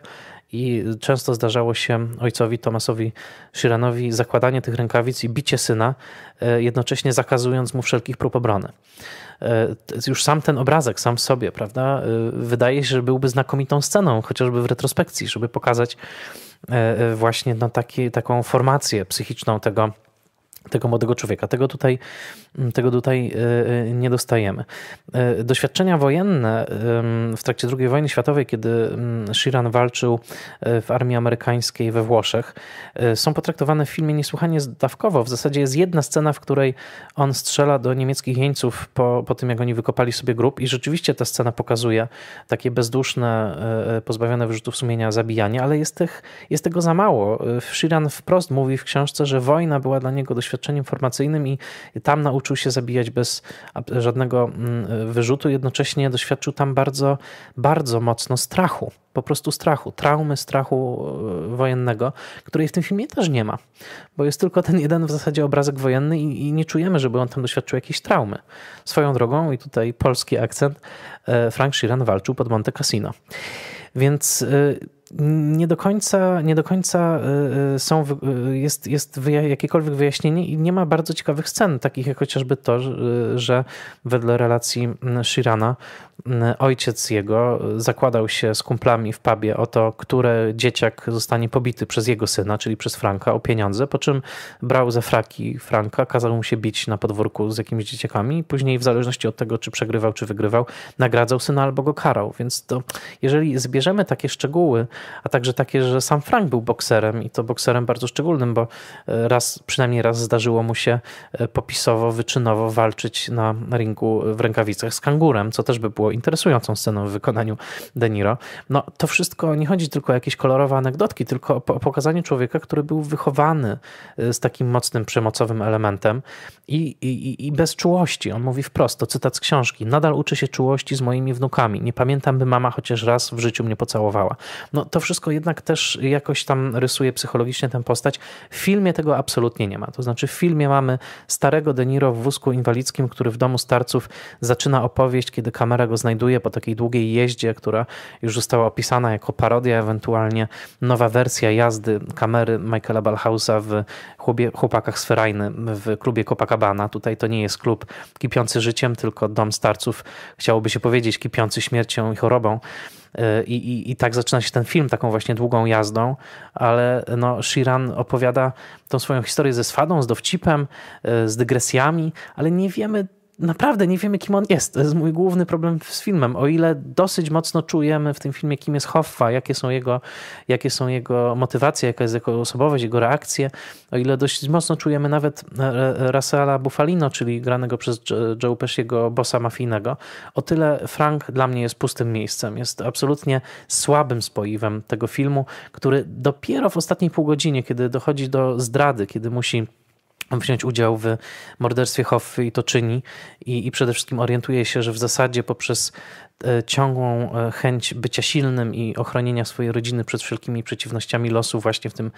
i często zdarzało się ojcowi Tomasowi Shiranowi zakładanie tych rękawic i bicie syna, e, jednocześnie zakazując mu wszelkich prób obrony. E, już sam ten obrazek, sam w sobie, prawda, e, wydaje się, że byłby znakomitą sceną, chociażby w retrospekcji, żeby pokazać właśnie no, taki, taką formację psychiczną tego tego młodego człowieka. Tego tutaj, mm, tego tutaj e, e, nie dostajemy. E, doświadczenia wojenne w trakcie II wojny światowej, kiedy mm, Shiran walczył w armii amerykańskiej we Włoszech, są potraktowane w filmie niesłychanie zdawkowo. W zasadzie jest jedna scena, w której on strzela do niemieckich jeńców po, po tym, jak oni wykopali sobie grób i rzeczywiście ta scena pokazuje takie bezduszne, pozbawione wyrzutów sumienia zabijanie, ale jest, tych, jest tego za mało. Shiran wprost mówi w książce, że wojna była dla niego doświadczeniem doświadczeniem formacyjnym i tam nauczył się zabijać bez żadnego mm, wyrzutu. Jednocześnie doświadczył tam bardzo, bardzo mocno strachu, po prostu strachu, traumy strachu e, wojennego, której w tym filmie też nie ma, bo jest tylko ten jeden w zasadzie obrazek wojenny i, i nie czujemy, żeby on tam doświadczył jakiejś traumy. Swoją drogą, i tutaj polski akcent, e, Frank Sheeran walczył pod Monte Cassino. Więc e, nie do końca, nie do końca y, y, są, y, jest, jest jakiekolwiek wyjaśnienie i nie ma bardzo ciekawych scen, takich jak chociażby to, że wedle relacji mm, Shirana mm, ojciec jego zakładał się z kumplami w pubie o to, które dzieciak zostanie pobity przez jego syna, czyli przez Franka, o pieniądze, po czym brał za fraki Franka, kazał mu się bić na podwórku z jakimiś dzieciakami i później w zależności od tego, czy przegrywał, czy wygrywał, nagradzał syna albo go karał. Więc to, jeżeli zbierzemy takie szczegóły, a także takie, że sam Frank był bokserem i to bokserem bardzo szczególnym, bo e, raz, przynajmniej raz zdarzyło mu się e, popisowo, wyczynowo walczyć na ringu w rękawicach z kangurem, co też by było interesującą sceną w wykonaniu De Niro. No to wszystko nie chodzi tylko o jakieś kolorowe anegdotki, tylko o pokazanie człowieka, który był wychowany e, z takim mocnym przemocowym elementem i, i, i bez czułości. On mówi wprost, to cytat z książki, nadal uczy się czułości z moimi wnukami. Nie pamiętam, by mama chociaż raz w życiu mnie pocałowała. No to wszystko jednak też jakoś tam rysuje psychologicznie tę postać. W filmie tego absolutnie nie ma. To znaczy w filmie mamy starego De Niro w wózku inwalidzkim, który w domu starców zaczyna opowieść, kiedy kamera go znajduje po takiej długiej jeździe, która już została opisana jako parodia, ewentualnie nowa wersja jazdy kamery Michaela Balhausa w chłopie, Chłopakach z Ferajny w klubie Copacabana. Tutaj to nie jest klub kipiący życiem, tylko dom starców, chciałoby się powiedzieć, kipiący śmiercią i chorobą. E, I, i, I tak zaczyna się ten film, taką właśnie długą jazdą, ale no, Shiran opowiada tą swoją historię ze swadą, z dowcipem, e, z dygresjami, ale nie wiemy naprawdę nie wiemy, kim on jest. To jest mój główny problem z filmem. O ile dosyć mocno czujemy w tym filmie, kim jest Hoffa, jakie są jego, jakie są jego motywacje, jaka jest jego osobowość, jego reakcje, o ile dość mocno czujemy nawet e, e, Rasala Bufalino, czyli granego przez Joe Pesciego bossa mafijnego, o tyle Frank dla mnie jest pustym miejscem. Jest absolutnie słabym spoiwem tego filmu, który dopiero w ostatniej pół godzinie, kiedy dochodzi do zdrady, kiedy musi wziąć udział w morderstwie Hoffy i to czyni. I, I przede wszystkim orientuje się, że w zasadzie poprzez e, ciągłą e, chęć bycia silnym i ochronienia swojej rodziny przed wszelkimi przeciwnościami losu, właśnie w tym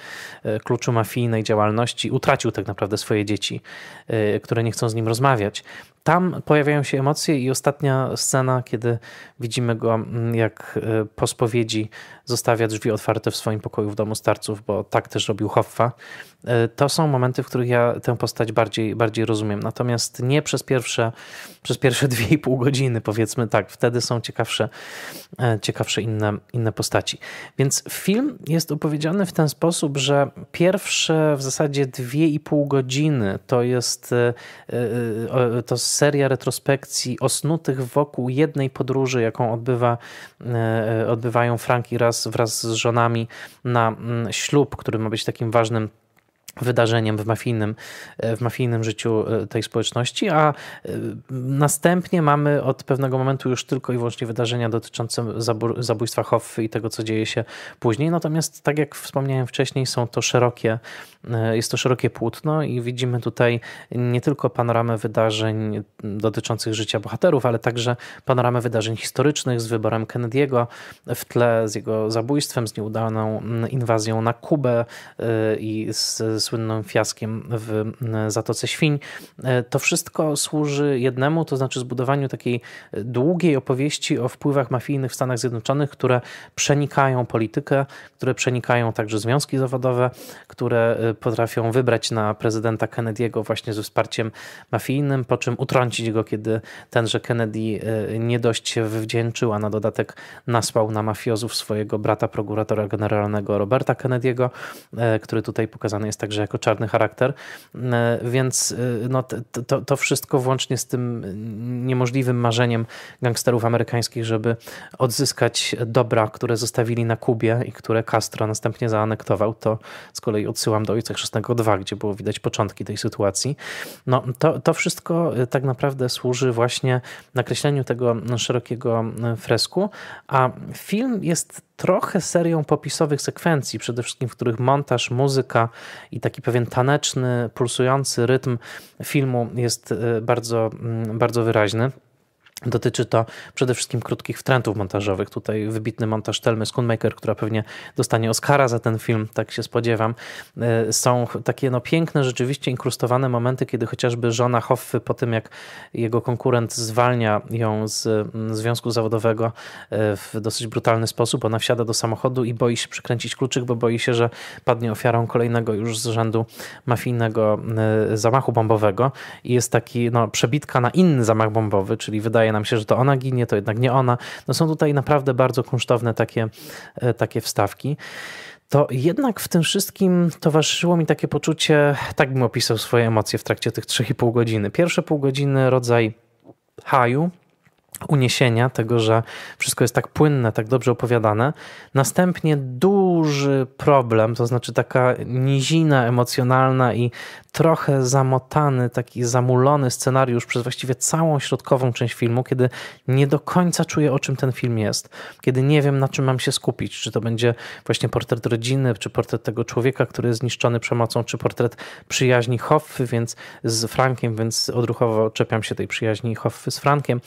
e, kluczu mafijnej działalności, utracił tak naprawdę swoje dzieci, które nie chcą z nim rozmawiać. Tam pojawiają się emocje i ostatnia scena, kiedy widzimy go, mm, jak po spowiedzi zostawia drzwi otwarte w swoim pokoju w domu starców, bo tak też robił Hoffa E, to są momenty, w których ja tę postać bardziej, bardziej rozumiem. Natomiast nie przez pierwsze, przez pierwsze 2,5 godziny, powiedzmy tak, wtedy są ciekawsze, e, ciekawsze inne, inne postaci. Więc film jest opowiedziany w ten sposób, że pierwsze w zasadzie 2,5 godziny to jest e, to seria retrospekcji osnutych wokół jednej podróży, jaką odbywa, odbywają Frank i raz wraz z żonami na mm, ślub, który ma być takim ważnym wydarzeniem w mafijnym, e, w mafijnym życiu e, tej społeczności, a e, następnie mamy od pewnego momentu już tylko i wyłącznie wydarzenia dotyczące zabójstwa Hoffy i tego, co dzieje się później. Natomiast, tak jak wspomniałem wcześniej, są to szerokie, jest to szerokie płótno i widzimy tutaj nie tylko panoramę wydarzeń dotyczących życia bohaterów, ale także panoramę wydarzeń historycznych z wyborem Kennedy'ego w tle z jego zabójstwem, z nieudaną mm, inwazją na Kubę i z słynnym fiaskiem w e, Zatoce Świń. E, to wszystko służy jednemu, to znaczy zbudowaniu takiej długiej opowieści o wpływach mafijnych w Stanach Zjednoczonych, które przenikają politykę, które przenikają także związki zawodowe, które e, potrafią wybrać na prezydenta Kennedy'ego właśnie ze wsparciem mafijnym, po czym utrącić go, kiedy tenże Kennedy nie dość się wywdzięczył, a na dodatek naspał na mafiozów swojego brata prokuratora generalnego Roberta Kennedy'ego, który tutaj pokazany jest także grze jako czarny charakter, e, więc e, no, to, to wszystko włącznie z tym niemożliwym marzeniem gangsterów amerykańskich, żeby odzyskać dobra, które zostawili na Kubie i które Castro następnie zaanektował, to z kolei odsyłam do Ojca Chrzestnego 2, gdzie było widać początki tej sytuacji. No, to, to wszystko e, tak naprawdę służy właśnie nakreśleniu tego szerokiego fresku, a film jest trochę serią popisowych sekwencji, przede wszystkim w których montaż, muzyka i taki pewien taneczny, pulsujący rytm filmu jest e, bardzo, mm, bardzo wyraźny. Dotyczy to przede wszystkim krótkich wtrętów montażowych. Tutaj wybitny montaż Telmy Skunmaker, która pewnie dostanie Oscara za ten film, tak się spodziewam. E, są takie no, piękne, rzeczywiście inkrustowane momenty, kiedy chociażby żona Hoffy po tym, jak jego konkurent zwalnia ją z mm, związku zawodowego e, w dosyć brutalny sposób, ona wsiada do samochodu i boi się przykręcić kluczyk, bo boi się, że padnie ofiarą kolejnego już z rzędu mafijnego e, zamachu bombowego. I jest taki no, przebitka na inny zamach bombowy, czyli wydaje nam się, że to ona ginie, to jednak nie ona. No są tutaj naprawdę bardzo kunsztowne takie, e, takie wstawki to jednak w tym wszystkim towarzyszyło mi takie poczucie, tak bym opisał swoje emocje w trakcie tych 3,5 godziny. Pierwsze pół godziny rodzaj haju, uniesienia, tego, że wszystko jest tak płynne, tak dobrze opowiadane. Następnie duży problem, to znaczy taka nizina emocjonalna i trochę zamotany, taki zamulony scenariusz przez właściwie całą środkową część filmu, kiedy nie do końca czuję, o czym ten film jest. Kiedy nie wiem, na czym mam się skupić. Czy to będzie właśnie portret rodziny, czy portret tego człowieka, który jest zniszczony przemocą, czy portret przyjaźni Hoffy, więc z Frankiem, więc odruchowo czepiam się tej przyjaźni Hoffy z Frankiem.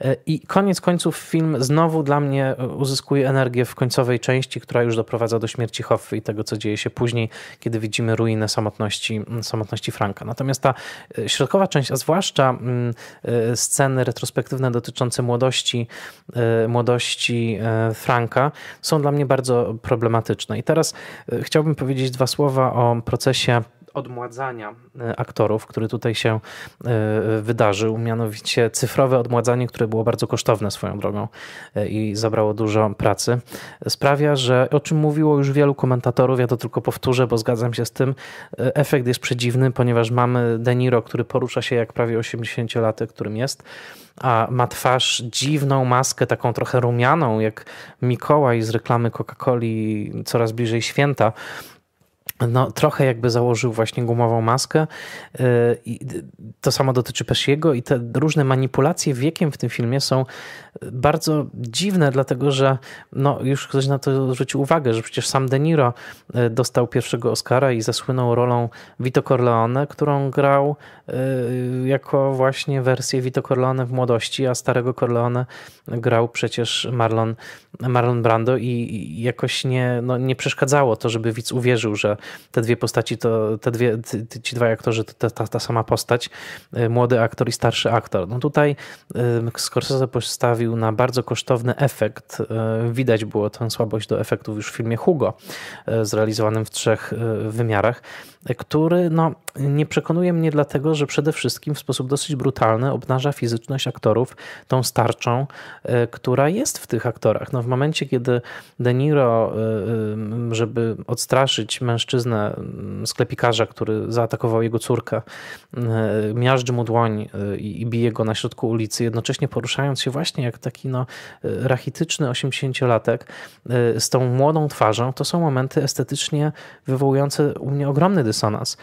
E, I koniec końców film znowu dla mnie e, uzyskuje energię w końcowej części, która już doprowadza do śmierci Hoffy i tego, co dzieje się później, kiedy widzimy ruinę samotności, mm, samotności obecności Franka. Natomiast ta e, środkowa część, a zwłaszcza mm, e, sceny retrospektywne dotyczące młodości, e, młodości Franka, są dla mnie bardzo problematyczne. I teraz chciałbym powiedzieć dwa słowa o procesie odmładzania e, aktorów, który tutaj się e, e, wydarzył, mianowicie cyfrowe odmładzanie, które było bardzo kosztowne swoją drogą i zabrało dużo pracy, sprawia, że o czym mówiło już wielu komentatorów, ja to tylko powtórzę, bo zgadzam się z tym, efekt jest przedziwny, ponieważ mamy Deniro, który porusza się jak prawie 80-latek, którym jest, a ma twarz dziwną maskę, taką trochę rumianą, jak Mikołaj z reklamy Coca-Coli coraz bliżej święta no, trochę jakby założył właśnie gumową maskę. Y, I to samo dotyczy Pesiego i te różne manipulacje wiekiem w tym filmie są bardzo dziwne, dlatego że no, już ktoś na to zwrócił uwagę, że przecież sam De Niro y, dostał pierwszego Oscara i zasłynął rolą Vito Corleone, którą grał y, jako właśnie wersję Vito Corleone w młodości, a starego Corleone grał przecież Marlon, Marlon Brando i jakoś nie, no, nie przeszkadzało to, żeby widz uwierzył, że te, dwie postaci, to te dwie, ci dwaj aktorzy, to ta, ta sama postać, y, młody aktor i starszy aktor. No tutaj y, Scorsese postawił na bardzo kosztowny efekt. Y, widać było tę słabość do efektów już w filmie Hugo, zrealizowanym w trzech wymiarach który no, nie przekonuje mnie dlatego, że przede wszystkim w sposób dosyć brutalny obnaża fizyczność aktorów tą starczą, e, która jest w tych aktorach. No, w momencie, kiedy De Niro, e, e, żeby odstraszyć mężczyznę, mm, sklepikarza, który zaatakował jego córkę, miażdży mu dłoń i bije go na środku ulicy, jednocześnie poruszając się właśnie jak taki no, rachityczny 80-latek z tą młodą twarzą, to są momenty estetycznie wywołujące u mnie ogromny dyskomfort dysonans.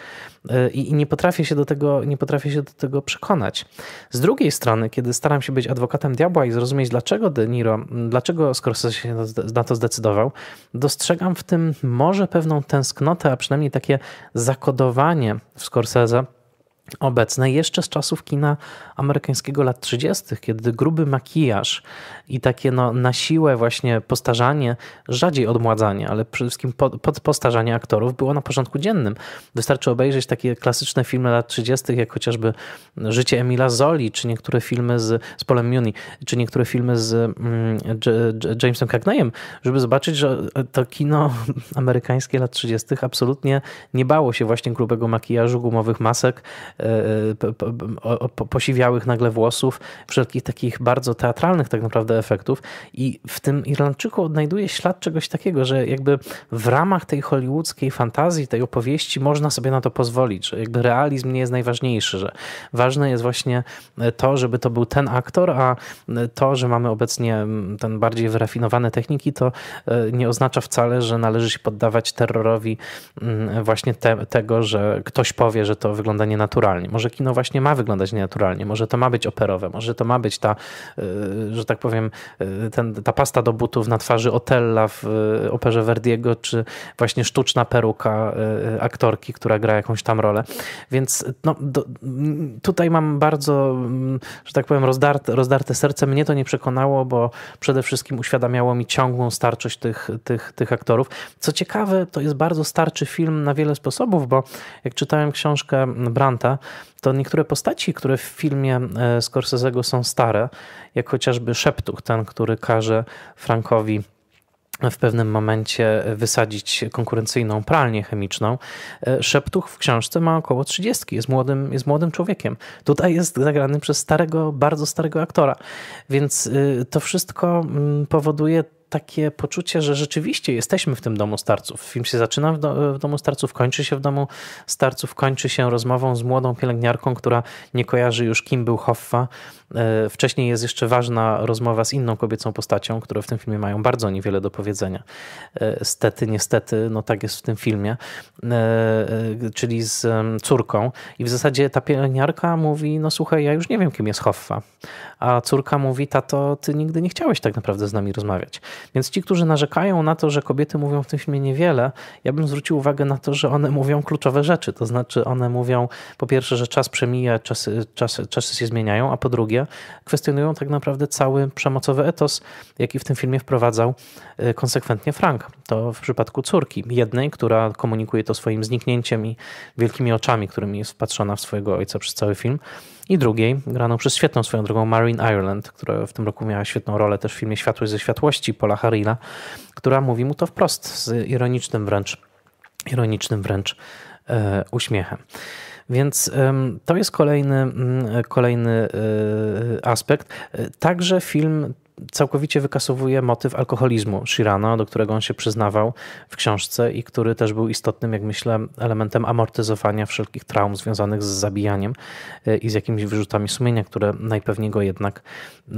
E, I, I, nie, potrafię się do tego, nie potrafię się do tego przekonać. Z drugiej strony, kiedy staram się być adwokatem diabła i zrozumieć, dlaczego De Niro, dlaczego Scorsese się na to zdecydował, dostrzegam w tym może pewną tęsknotę, a przynajmniej takie zakodowanie w Scorsese obecne jeszcze z czasów kina amerykańskiego lat 30., kiedy gruby makijaż i takie no, na siłę właśnie postarzanie, rzadziej odmładzanie, ale przede wszystkim pod, pod postarzanie aktorów było na porządku dziennym. Wystarczy obejrzeć takie klasyczne filmy lat 30., jak chociażby Życie Emila Zoli, czy niektóre filmy z, z Polem Muni, czy niektóre filmy z mm, Jamesem Cagneyem, żeby zobaczyć, że to kino amerykańskie lat 30. absolutnie nie bało się właśnie grubego makijażu, gumowych masek, Y, y, posiwiałych nagle włosów, wszelkich takich bardzo teatralnych tak naprawdę efektów. I w tym Irlandczyku odnajduje ślad czegoś takiego, że jakby w ramach tej hollywoodzkiej fantazji, tej opowieści można sobie na to pozwolić, że jakby realizm nie jest najważniejszy, że ważne jest właśnie e, to, żeby to był ten aktor, a e, to, że mamy obecnie ten bardziej wyrafinowane techniki, to e, nie oznacza wcale, że należy się poddawać terrorowi właśnie te, tego, że ktoś powie, że to wygląda nienaturalnie nienaturalnie. Może kino właśnie ma wyglądać nienaturalnie, może to ma być operowe, może to ma być ta, e, że tak powiem, e, ten, ta pasta do butów na twarzy Otella w e, operze Verdiego, czy właśnie sztuczna peruka aktorki, która gra jakąś tam rolę. Więc no, do, tutaj mam bardzo, mm, że tak powiem, rozdarte, rozdarte serce. Mnie to nie przekonało, bo przede wszystkim uświadamiało mi ciągłą starczość tych, tych, tych aktorów. Co ciekawe, to jest bardzo starczy film na wiele sposobów, bo jak czytałem książkę Branta, to niektóre postaci, które w filmie e, Scorsese'ego są stare, jak chociażby Szeptuch, ten, który każe Frankowi w pewnym momencie wysadzić konkurencyjną pralnię chemiczną. E, Szeptuch w książce ma około 30, jest młodym, jest młodym człowiekiem. Tutaj jest zagrany przez starego, bardzo starego aktora. Więc e, to wszystko mm, powoduje takie poczucie, że rzeczywiście jesteśmy w tym domu starców. Film się zaczyna w, do, w domu starców, kończy się w domu starców, kończy się rozmową z młodą pielęgniarką, która nie kojarzy już, kim był Hoffa. E, wcześniej jest jeszcze ważna rozmowa z inną kobiecą postacią, które w tym filmie mają bardzo niewiele do powiedzenia. E, stety, niestety, no tak jest w tym filmie, e, czyli z córką. I w zasadzie ta pielęgniarka mówi: No słuchaj, ja już nie wiem, kim jest Hoffa a córka mówi, tato, ty nigdy nie chciałeś tak naprawdę z nami rozmawiać. Więc ci, którzy narzekają na to, że kobiety mówią w tym filmie niewiele, ja bym zwrócił uwagę na to, że one mówią kluczowe rzeczy. To znaczy one mówią po pierwsze, że czas przemija, czasy, czasy, czasy się zmieniają, a po drugie kwestionują tak naprawdę cały przemocowy etos, jaki w tym filmie wprowadzał y, konsekwentnie Frank. To w przypadku córki, jednej, która komunikuje to swoim zniknięciem i wielkimi oczami, którymi jest wpatrzona w swojego ojca przez cały film, i drugiej, graną przez świetną swoją drogą Marine Ireland, która w tym roku miała świetną rolę też w filmie Światło ze światłości Paula Harila, która mówi mu to wprost z ironicznym wręcz, ironicznym wręcz e, uśmiechem. Więc to jest kolejny, mm, kolejny e, aspekt. E, także film całkowicie wykasowuje motyw alkoholizmu Shirano, do którego on się przyznawał w książce i który też był istotnym, jak myślę, elementem amortyzowania wszelkich traum związanych z zabijaniem e, i z jakimiś wyrzutami sumienia, które najpewniej go jednak,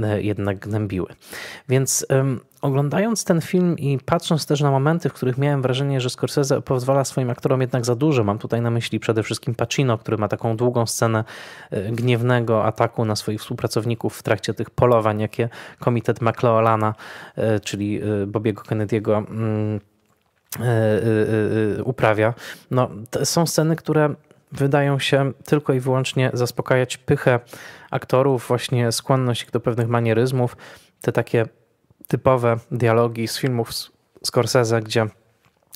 e, jednak gnębiły. Więc oglądając ten film i patrząc też na momenty, w których miałem wrażenie, że Scorsese pozwala swoim aktorom jednak za dużo, mam tutaj na myśli przede wszystkim Pacino, który ma taką długą scenę e, gniewnego ataku na swoich współpracowników w trakcie tych polowań, jakie komitet Ted McLeolana, e, czyli e, Bobiego Kennedy'ego mm, e, uprawia. No, są sceny, które wydają się tylko i wyłącznie zaspokajać pychę aktorów, właśnie skłonność do pewnych manieryzmów, te takie typowe dialogi z filmów Scorsese, gdzie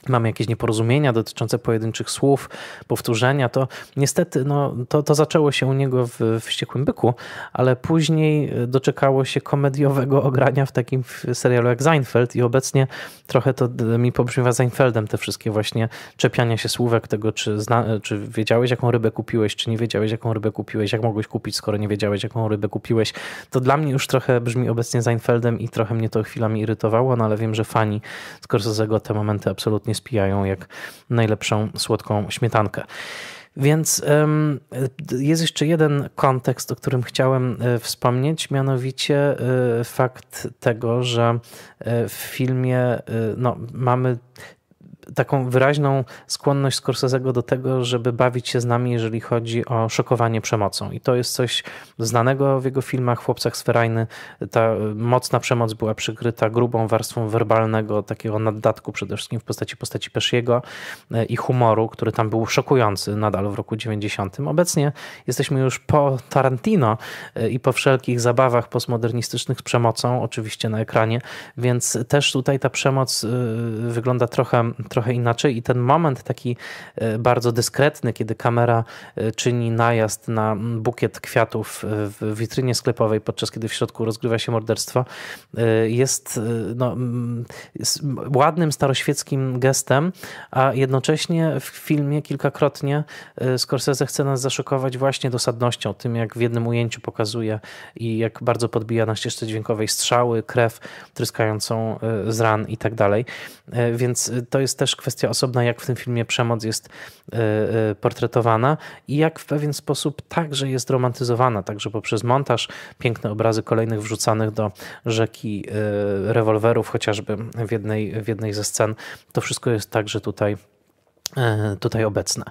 mamy jakieś nieporozumienia dotyczące pojedynczych słów, powtórzenia, to niestety no, to, to zaczęło się u niego w, Wściekłym Byku, ale później doczekało się komediowego ogrania w takim serialu jak Seinfeld i obecnie trochę to mi pobrzmiewa Seinfeldem te wszystkie właśnie czepiania się słówek tego, czy, zna, czy wiedziałeś jaką rybę kupiłeś, czy nie wiedziałeś jaką rybę kupiłeś, jak mogłeś kupić, skoro nie wiedziałeś jaką rybę kupiłeś. To dla mnie już trochę brzmi obecnie Seinfeldem i trochę mnie to chwilami irytowało, no ale wiem, że fani Scorsese'ego te momenty absolutnie chętnie spijają jak najlepszą słodką śmietankę. Więc jest jeszcze jeden kontekst, o którym chciałem e, wspomnieć, mianowicie e, fakt tego, że e, w filmie no, mamy taką wyraźną skłonność Scorsese'ego do tego, żeby bawić się z nami, jeżeli chodzi o szokowanie przemocą. I to jest coś znanego w jego filmach, w Chłopcach z Ta mocna przemoc była przykryta grubą warstwą werbalnego, takiego naddatku przede wszystkim w postaci postaci Pesziego e, i humoru, który tam był szokujący nadal w roku 90. Obecnie jesteśmy już po Tarantino e, i po wszelkich zabawach postmodernistycznych z przemocą, oczywiście na ekranie, więc też tutaj ta przemoc e, wygląda trochę, trochę trochę inaczej i ten moment taki e, bardzo dyskretny, kiedy kamera e, czyni najazd na bukiet kwiatów e, w witrynie sklepowej, podczas kiedy w środku rozgrywa się morderstwo, jest, no, jest ładnym staroświeckim gestem, a jednocześnie w filmie kilkakrotnie Scorsese chce nas zaszokować właśnie dosadnością, tym jak w jednym ujęciu pokazuje i jak bardzo podbija na ścieżce dźwiękowej strzały, krew tryskającą z ran i tak dalej. Więc to jest też też kwestia osobna, jak w tym filmie przemoc jest e, e, portretowana i jak w pewien sposób także jest romantyzowana, także poprzez montaż, piękne obrazy kolejnych wrzucanych do rzeki e, rewolwerów, chociażby w jednej, w jednej ze scen. To wszystko jest także tutaj E, tutaj obecne.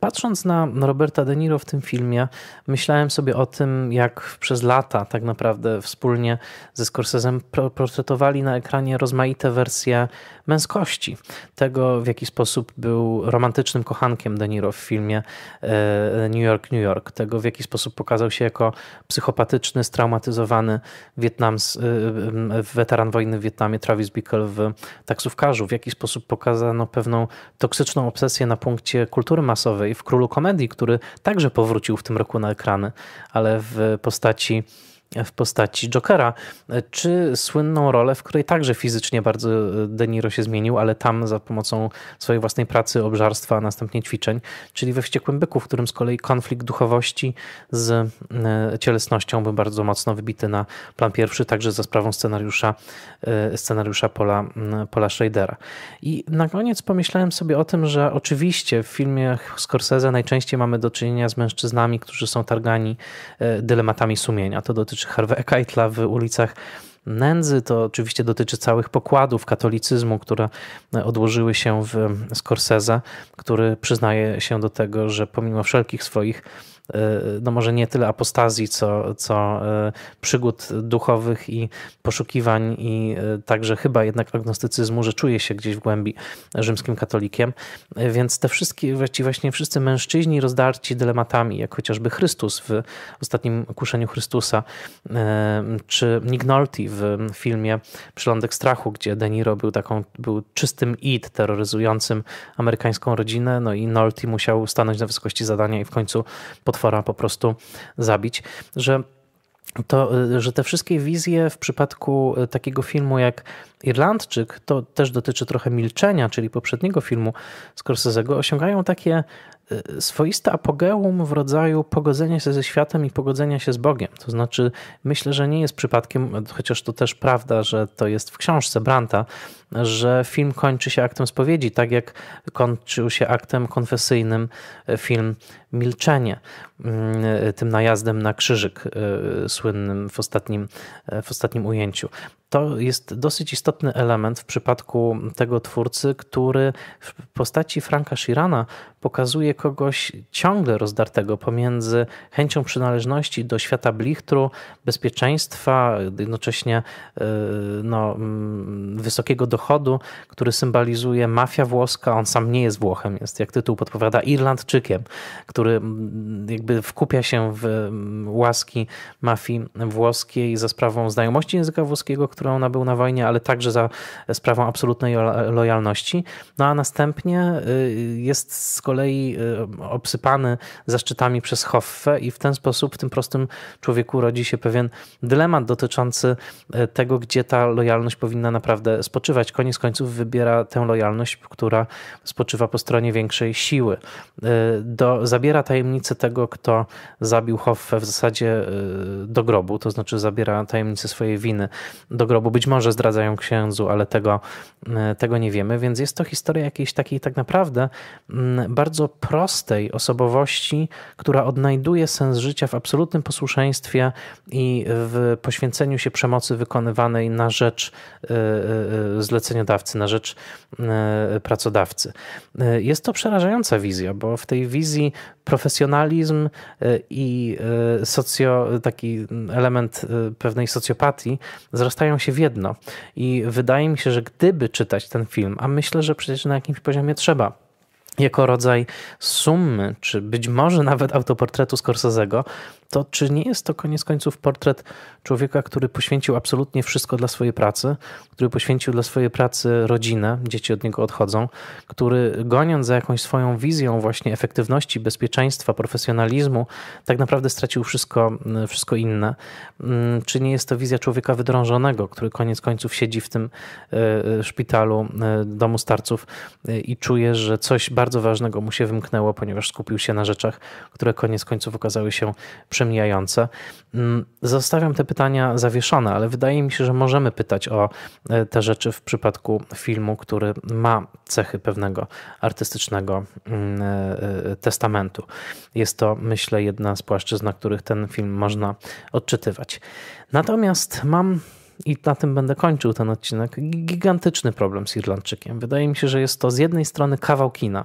Patrząc na Roberta De Niro w tym filmie, myślałem sobie o tym, jak przez lata tak naprawdę wspólnie ze Scorsese'em portretowali na ekranie rozmaite wersje męskości. Tego, w jaki sposób był romantycznym kochankiem De Niro w filmie e, New York, New York. Tego, w jaki sposób pokazał się jako psychopatyczny, straumatyzowany Wietnams, e, weteran wojny w Wietnamie Travis Bickle w Taksówkarzu. W jaki sposób pokazano pewną toksyczność toksyczną obsesję na punkcie kultury masowej w Królu Komedii, który także powrócił w tym roku na ekrany, ale w postaci w postaci Jokera, czy słynną rolę, w której także fizycznie bardzo e, De Niro się zmienił, ale tam za pomocą swojej własnej pracy, obżarstwa, a następnie ćwiczeń, czyli we Wściekłym Byku, w którym z kolei konflikt duchowości z e, cielesnością był bardzo mocno wybity na plan pierwszy, także za sprawą scenariusza, e, scenariusza Pola, Pola Schradera. I na koniec pomyślałem sobie o tym, że oczywiście w filmie Scorsese najczęściej mamy do czynienia z mężczyznami, którzy są targani dylematami sumienia. To dotyczy czy Harvey Keitla w ulicach nędzy. To oczywiście dotyczy całych pokładów katolicyzmu, które odłożyły się w Scorsese, który przyznaje się do tego, że pomimo wszelkich swoich Y, no może nie tyle apostazji, co, co y, przygód duchowych i poszukiwań, i y, także chyba jednak agnostycyzmu, że czuje się gdzieś w głębi rzymskim katolikiem. Więc te wszystkie, właśnie wszyscy mężczyźni rozdarci dylematami, jak chociażby Chrystus w ostatnim kuszeniu Chrystusa, czy Nignolti w filmie Przylądek Strachu, gdzie De Niro był, taką, był czystym id terroryzującym amerykańską rodzinę, no i Nolty musiał stanąć na wysokości zadania i w końcu pod potwora po prostu zabić, że to, że te wszystkie wizje w przypadku e, takiego filmu jak Irlandczyk, to też dotyczy trochę milczenia, czyli poprzedniego filmu Scorsese'ego, osiągają takie Y, swoiste apogeum w rodzaju pogodzenia się ze światem i pogodzenia się z Bogiem. To znaczy, myślę, że nie jest przypadkiem, chociaż to też prawda, że to jest w książce Branta, że film kończy się aktem spowiedzi, tak jak kończył się aktem konfesyjnym film Milczenie, y, tym najazdem na krzyżyk y, słynnym w ostatnim, w ostatnim ujęciu. To jest dosyć istotny element w przypadku tego twórcy, który w postaci Franka Shirana pokazuje kogoś ciągle rozdartego pomiędzy chęcią przynależności do świata blichtru, bezpieczeństwa, jednocześnie e, no, mm, wysokiego dochodu, który symbolizuje mafia włoska. On sam nie jest Włochem, jest jak tytuł podpowiada Irlandczykiem, który mm, jakby wkupia się w mm, łaski mafii włoskiej za sprawą znajomości języka włoskiego, którą nabył na wojnie, ale także za sprawą absolutnej lojalności. No a następnie y, jest z kolei y, obsypany zaszczytami przez Hoffę i w ten sposób w tym prostym człowieku rodzi się pewien dylemat dotyczący y, tego, gdzie ta lojalność powinna naprawdę spoczywać. Koniec końców wybiera tę lojalność, która spoczywa po stronie większej siły. Do, zabiera tajemnicę tego, kto zabił Hoffę w zasadzie do grobu, to znaczy zabiera tajemnicę swojej winy do grobu. Być może zdradzają księdzu, ale tego, e, tego nie wiemy, więc jest to historia jakiejś takiej tak naprawdę mm, bardzo prostej osobowości, która odnajduje sens życia w absolutnym posłuszeństwie i w poświęceniu się przemocy wykonywanej na rzecz e, e, zleceniodawcy, na rzecz pracodawcy. Jest to przerażająca wizja, bo w tej wizji profesjonalizm e, i e, socjo, taki element e, pewnej socjopatii zrastają się w jedno. I wydaje mi się, że gdyby czytać ten film, a myślę, że przecież na jakimś poziomie trzeba jako rodzaj sumy, czy być może nawet autoportretu Scorsese'ego, to czy nie jest to koniec końców portret człowieka, który poświęcił absolutnie wszystko dla swojej pracy, który poświęcił dla swojej pracy rodzinę, dzieci od niego odchodzą, który goniąc za jakąś swoją wizją właśnie efektywności, bezpieczeństwa, profesjonalizmu, tak naprawdę stracił wszystko, wszystko inne. Mm, czy nie jest to wizja człowieka wydrążonego, który koniec końców siedzi w tym e, e, szpitalu e, domu starców i czuje, że coś bardzo bardzo ważnego mu się wymknęło, ponieważ skupił się na rzeczach, które koniec końców okazały się przemijające. Mm, zostawiam te pytania zawieszone, ale wydaje mi się, że możemy pytać o e, te rzeczy w przypadku filmu, który ma cechy pewnego artystycznego mm, e, e, testamentu. Jest to, myślę, jedna z płaszczyzn, na których ten film można odczytywać. Natomiast mam i na tym będę kończył ten odcinek, gigantyczny problem z Irlandczykiem. Wydaje mi się, że jest to z jednej strony kawał kina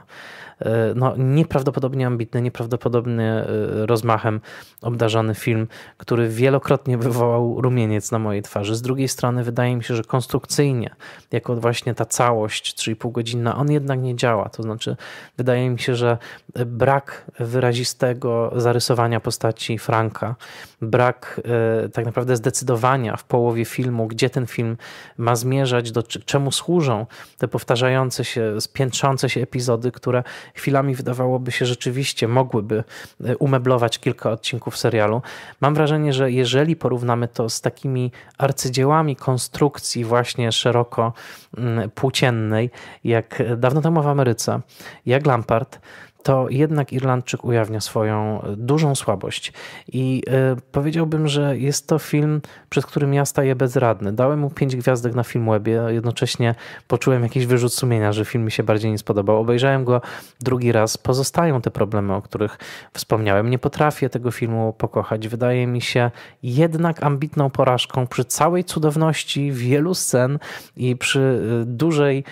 E, no, nieprawdopodobnie ambitny, nieprawdopodobnie rozmachem obdarzony film, który wielokrotnie wywołał rumieniec na mojej twarzy. Z drugiej strony wydaje mi się, że konstrukcyjnie, jako właśnie ta całość 3,5 godzinna, on jednak nie działa. To znaczy, wydaje mi się, że brak wyrazistego zarysowania postaci Franka, brak e, tak naprawdę zdecydowania w połowie filmu, gdzie ten film ma zmierzać, do czemu służą te powtarzające się, spiętrzące się epizody, które chwilami wydawałoby się rzeczywiście mogłyby e, umeblować kilka odcinków serialu. Mam wrażenie, że jeżeli porównamy to z takimi arcydziełami konstrukcji właśnie szeroko mm, płóciennej, jak e, dawno temu w Ameryce, jak Lampard, to jednak Irlandczyk ujawnia swoją e, dużą słabość. I e, powiedziałbym, że jest to film, przez którym ja staję bezradny. Dałem mu pięć gwiazdek na Filmwebie, a jednocześnie poczułem jakiś wyrzut sumienia, że film mi się bardziej nie spodobał. Obejrzałem go drugi raz. Pozostają te problemy, o których wspomniałem. Nie potrafię tego filmu pokochać. Wydaje mi się jednak ambitną porażką przy całej cudowności wielu scen i przy e, dużej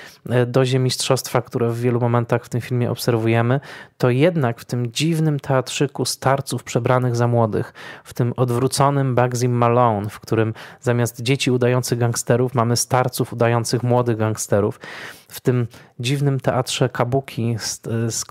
dozie mistrzostwa, które w wielu momentach w tym filmie obserwujemy to jednak w tym dziwnym teatrzyku starców przebranych za młodych, w tym odwróconym Bugsy Malone, w którym zamiast dzieci udających gangsterów mamy starców udających młodych gangsterów, w tym dziwnym teatrze kabuki z, z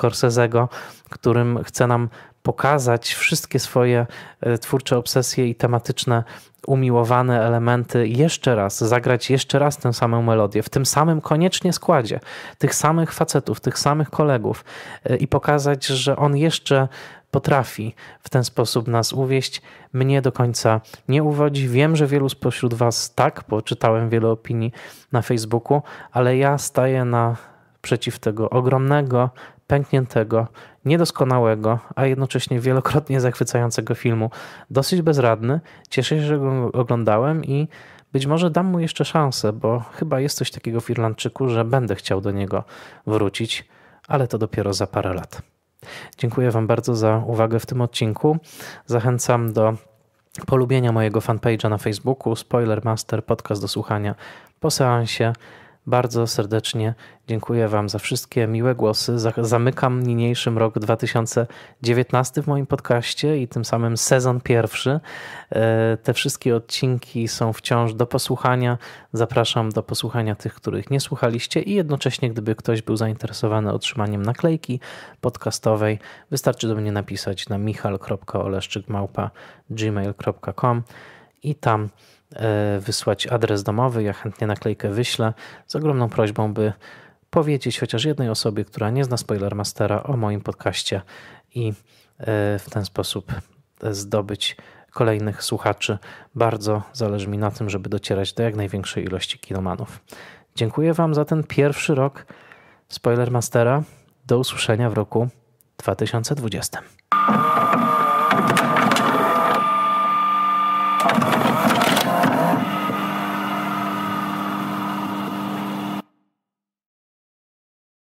którym chce nam pokazać wszystkie swoje e, twórcze obsesje i tematyczne umiłowane elementy jeszcze raz, zagrać jeszcze raz tę samą melodię, w tym samym koniecznie składzie, tych samych facetów, tych samych kolegów e, i pokazać, że on jeszcze potrafi w ten sposób nas uwieść, mnie do końca nie uwodzi. Wiem, że wielu spośród Was tak, bo czytałem wiele opinii na Facebooku, ale ja staję na przeciw tego ogromnego pękniętego, niedoskonałego, a jednocześnie wielokrotnie zachwycającego filmu. Dosyć bezradny, cieszę się, że go oglądałem i być może dam mu jeszcze szansę, bo chyba jest coś takiego w Irlandczyku, że będę chciał do niego wrócić, ale to dopiero za parę lat. Dziękuję Wam bardzo za uwagę w tym odcinku. Zachęcam do polubienia mojego fanpage'a na Facebooku, Spoiler Master, podcast do słuchania po seansie. Bardzo serdecznie dziękuję Wam za wszystkie miłe głosy. Zamykam niniejszym rok 2019 w moim podcaście i tym samym sezon pierwszy. E, te wszystkie odcinki są wciąż do posłuchania. Zapraszam do posłuchania tych, których nie słuchaliście i jednocześnie, gdyby ktoś był zainteresowany otrzymaniem naklejki podcastowej, wystarczy do mnie napisać na michal.oleszczykmałpa.gmail.com i tam E, wysłać adres domowy. Ja chętnie naklejkę wyślę z ogromną prośbą, by powiedzieć chociaż jednej osobie, która nie zna Spoilermastera o moim podcaście i e, w ten sposób e, zdobyć kolejnych słuchaczy. Bardzo zależy mi na tym, żeby docierać do jak największej ilości kinomanów. Dziękuję Wam za ten pierwszy rok Spoilermastera. Do usłyszenia w roku 2020.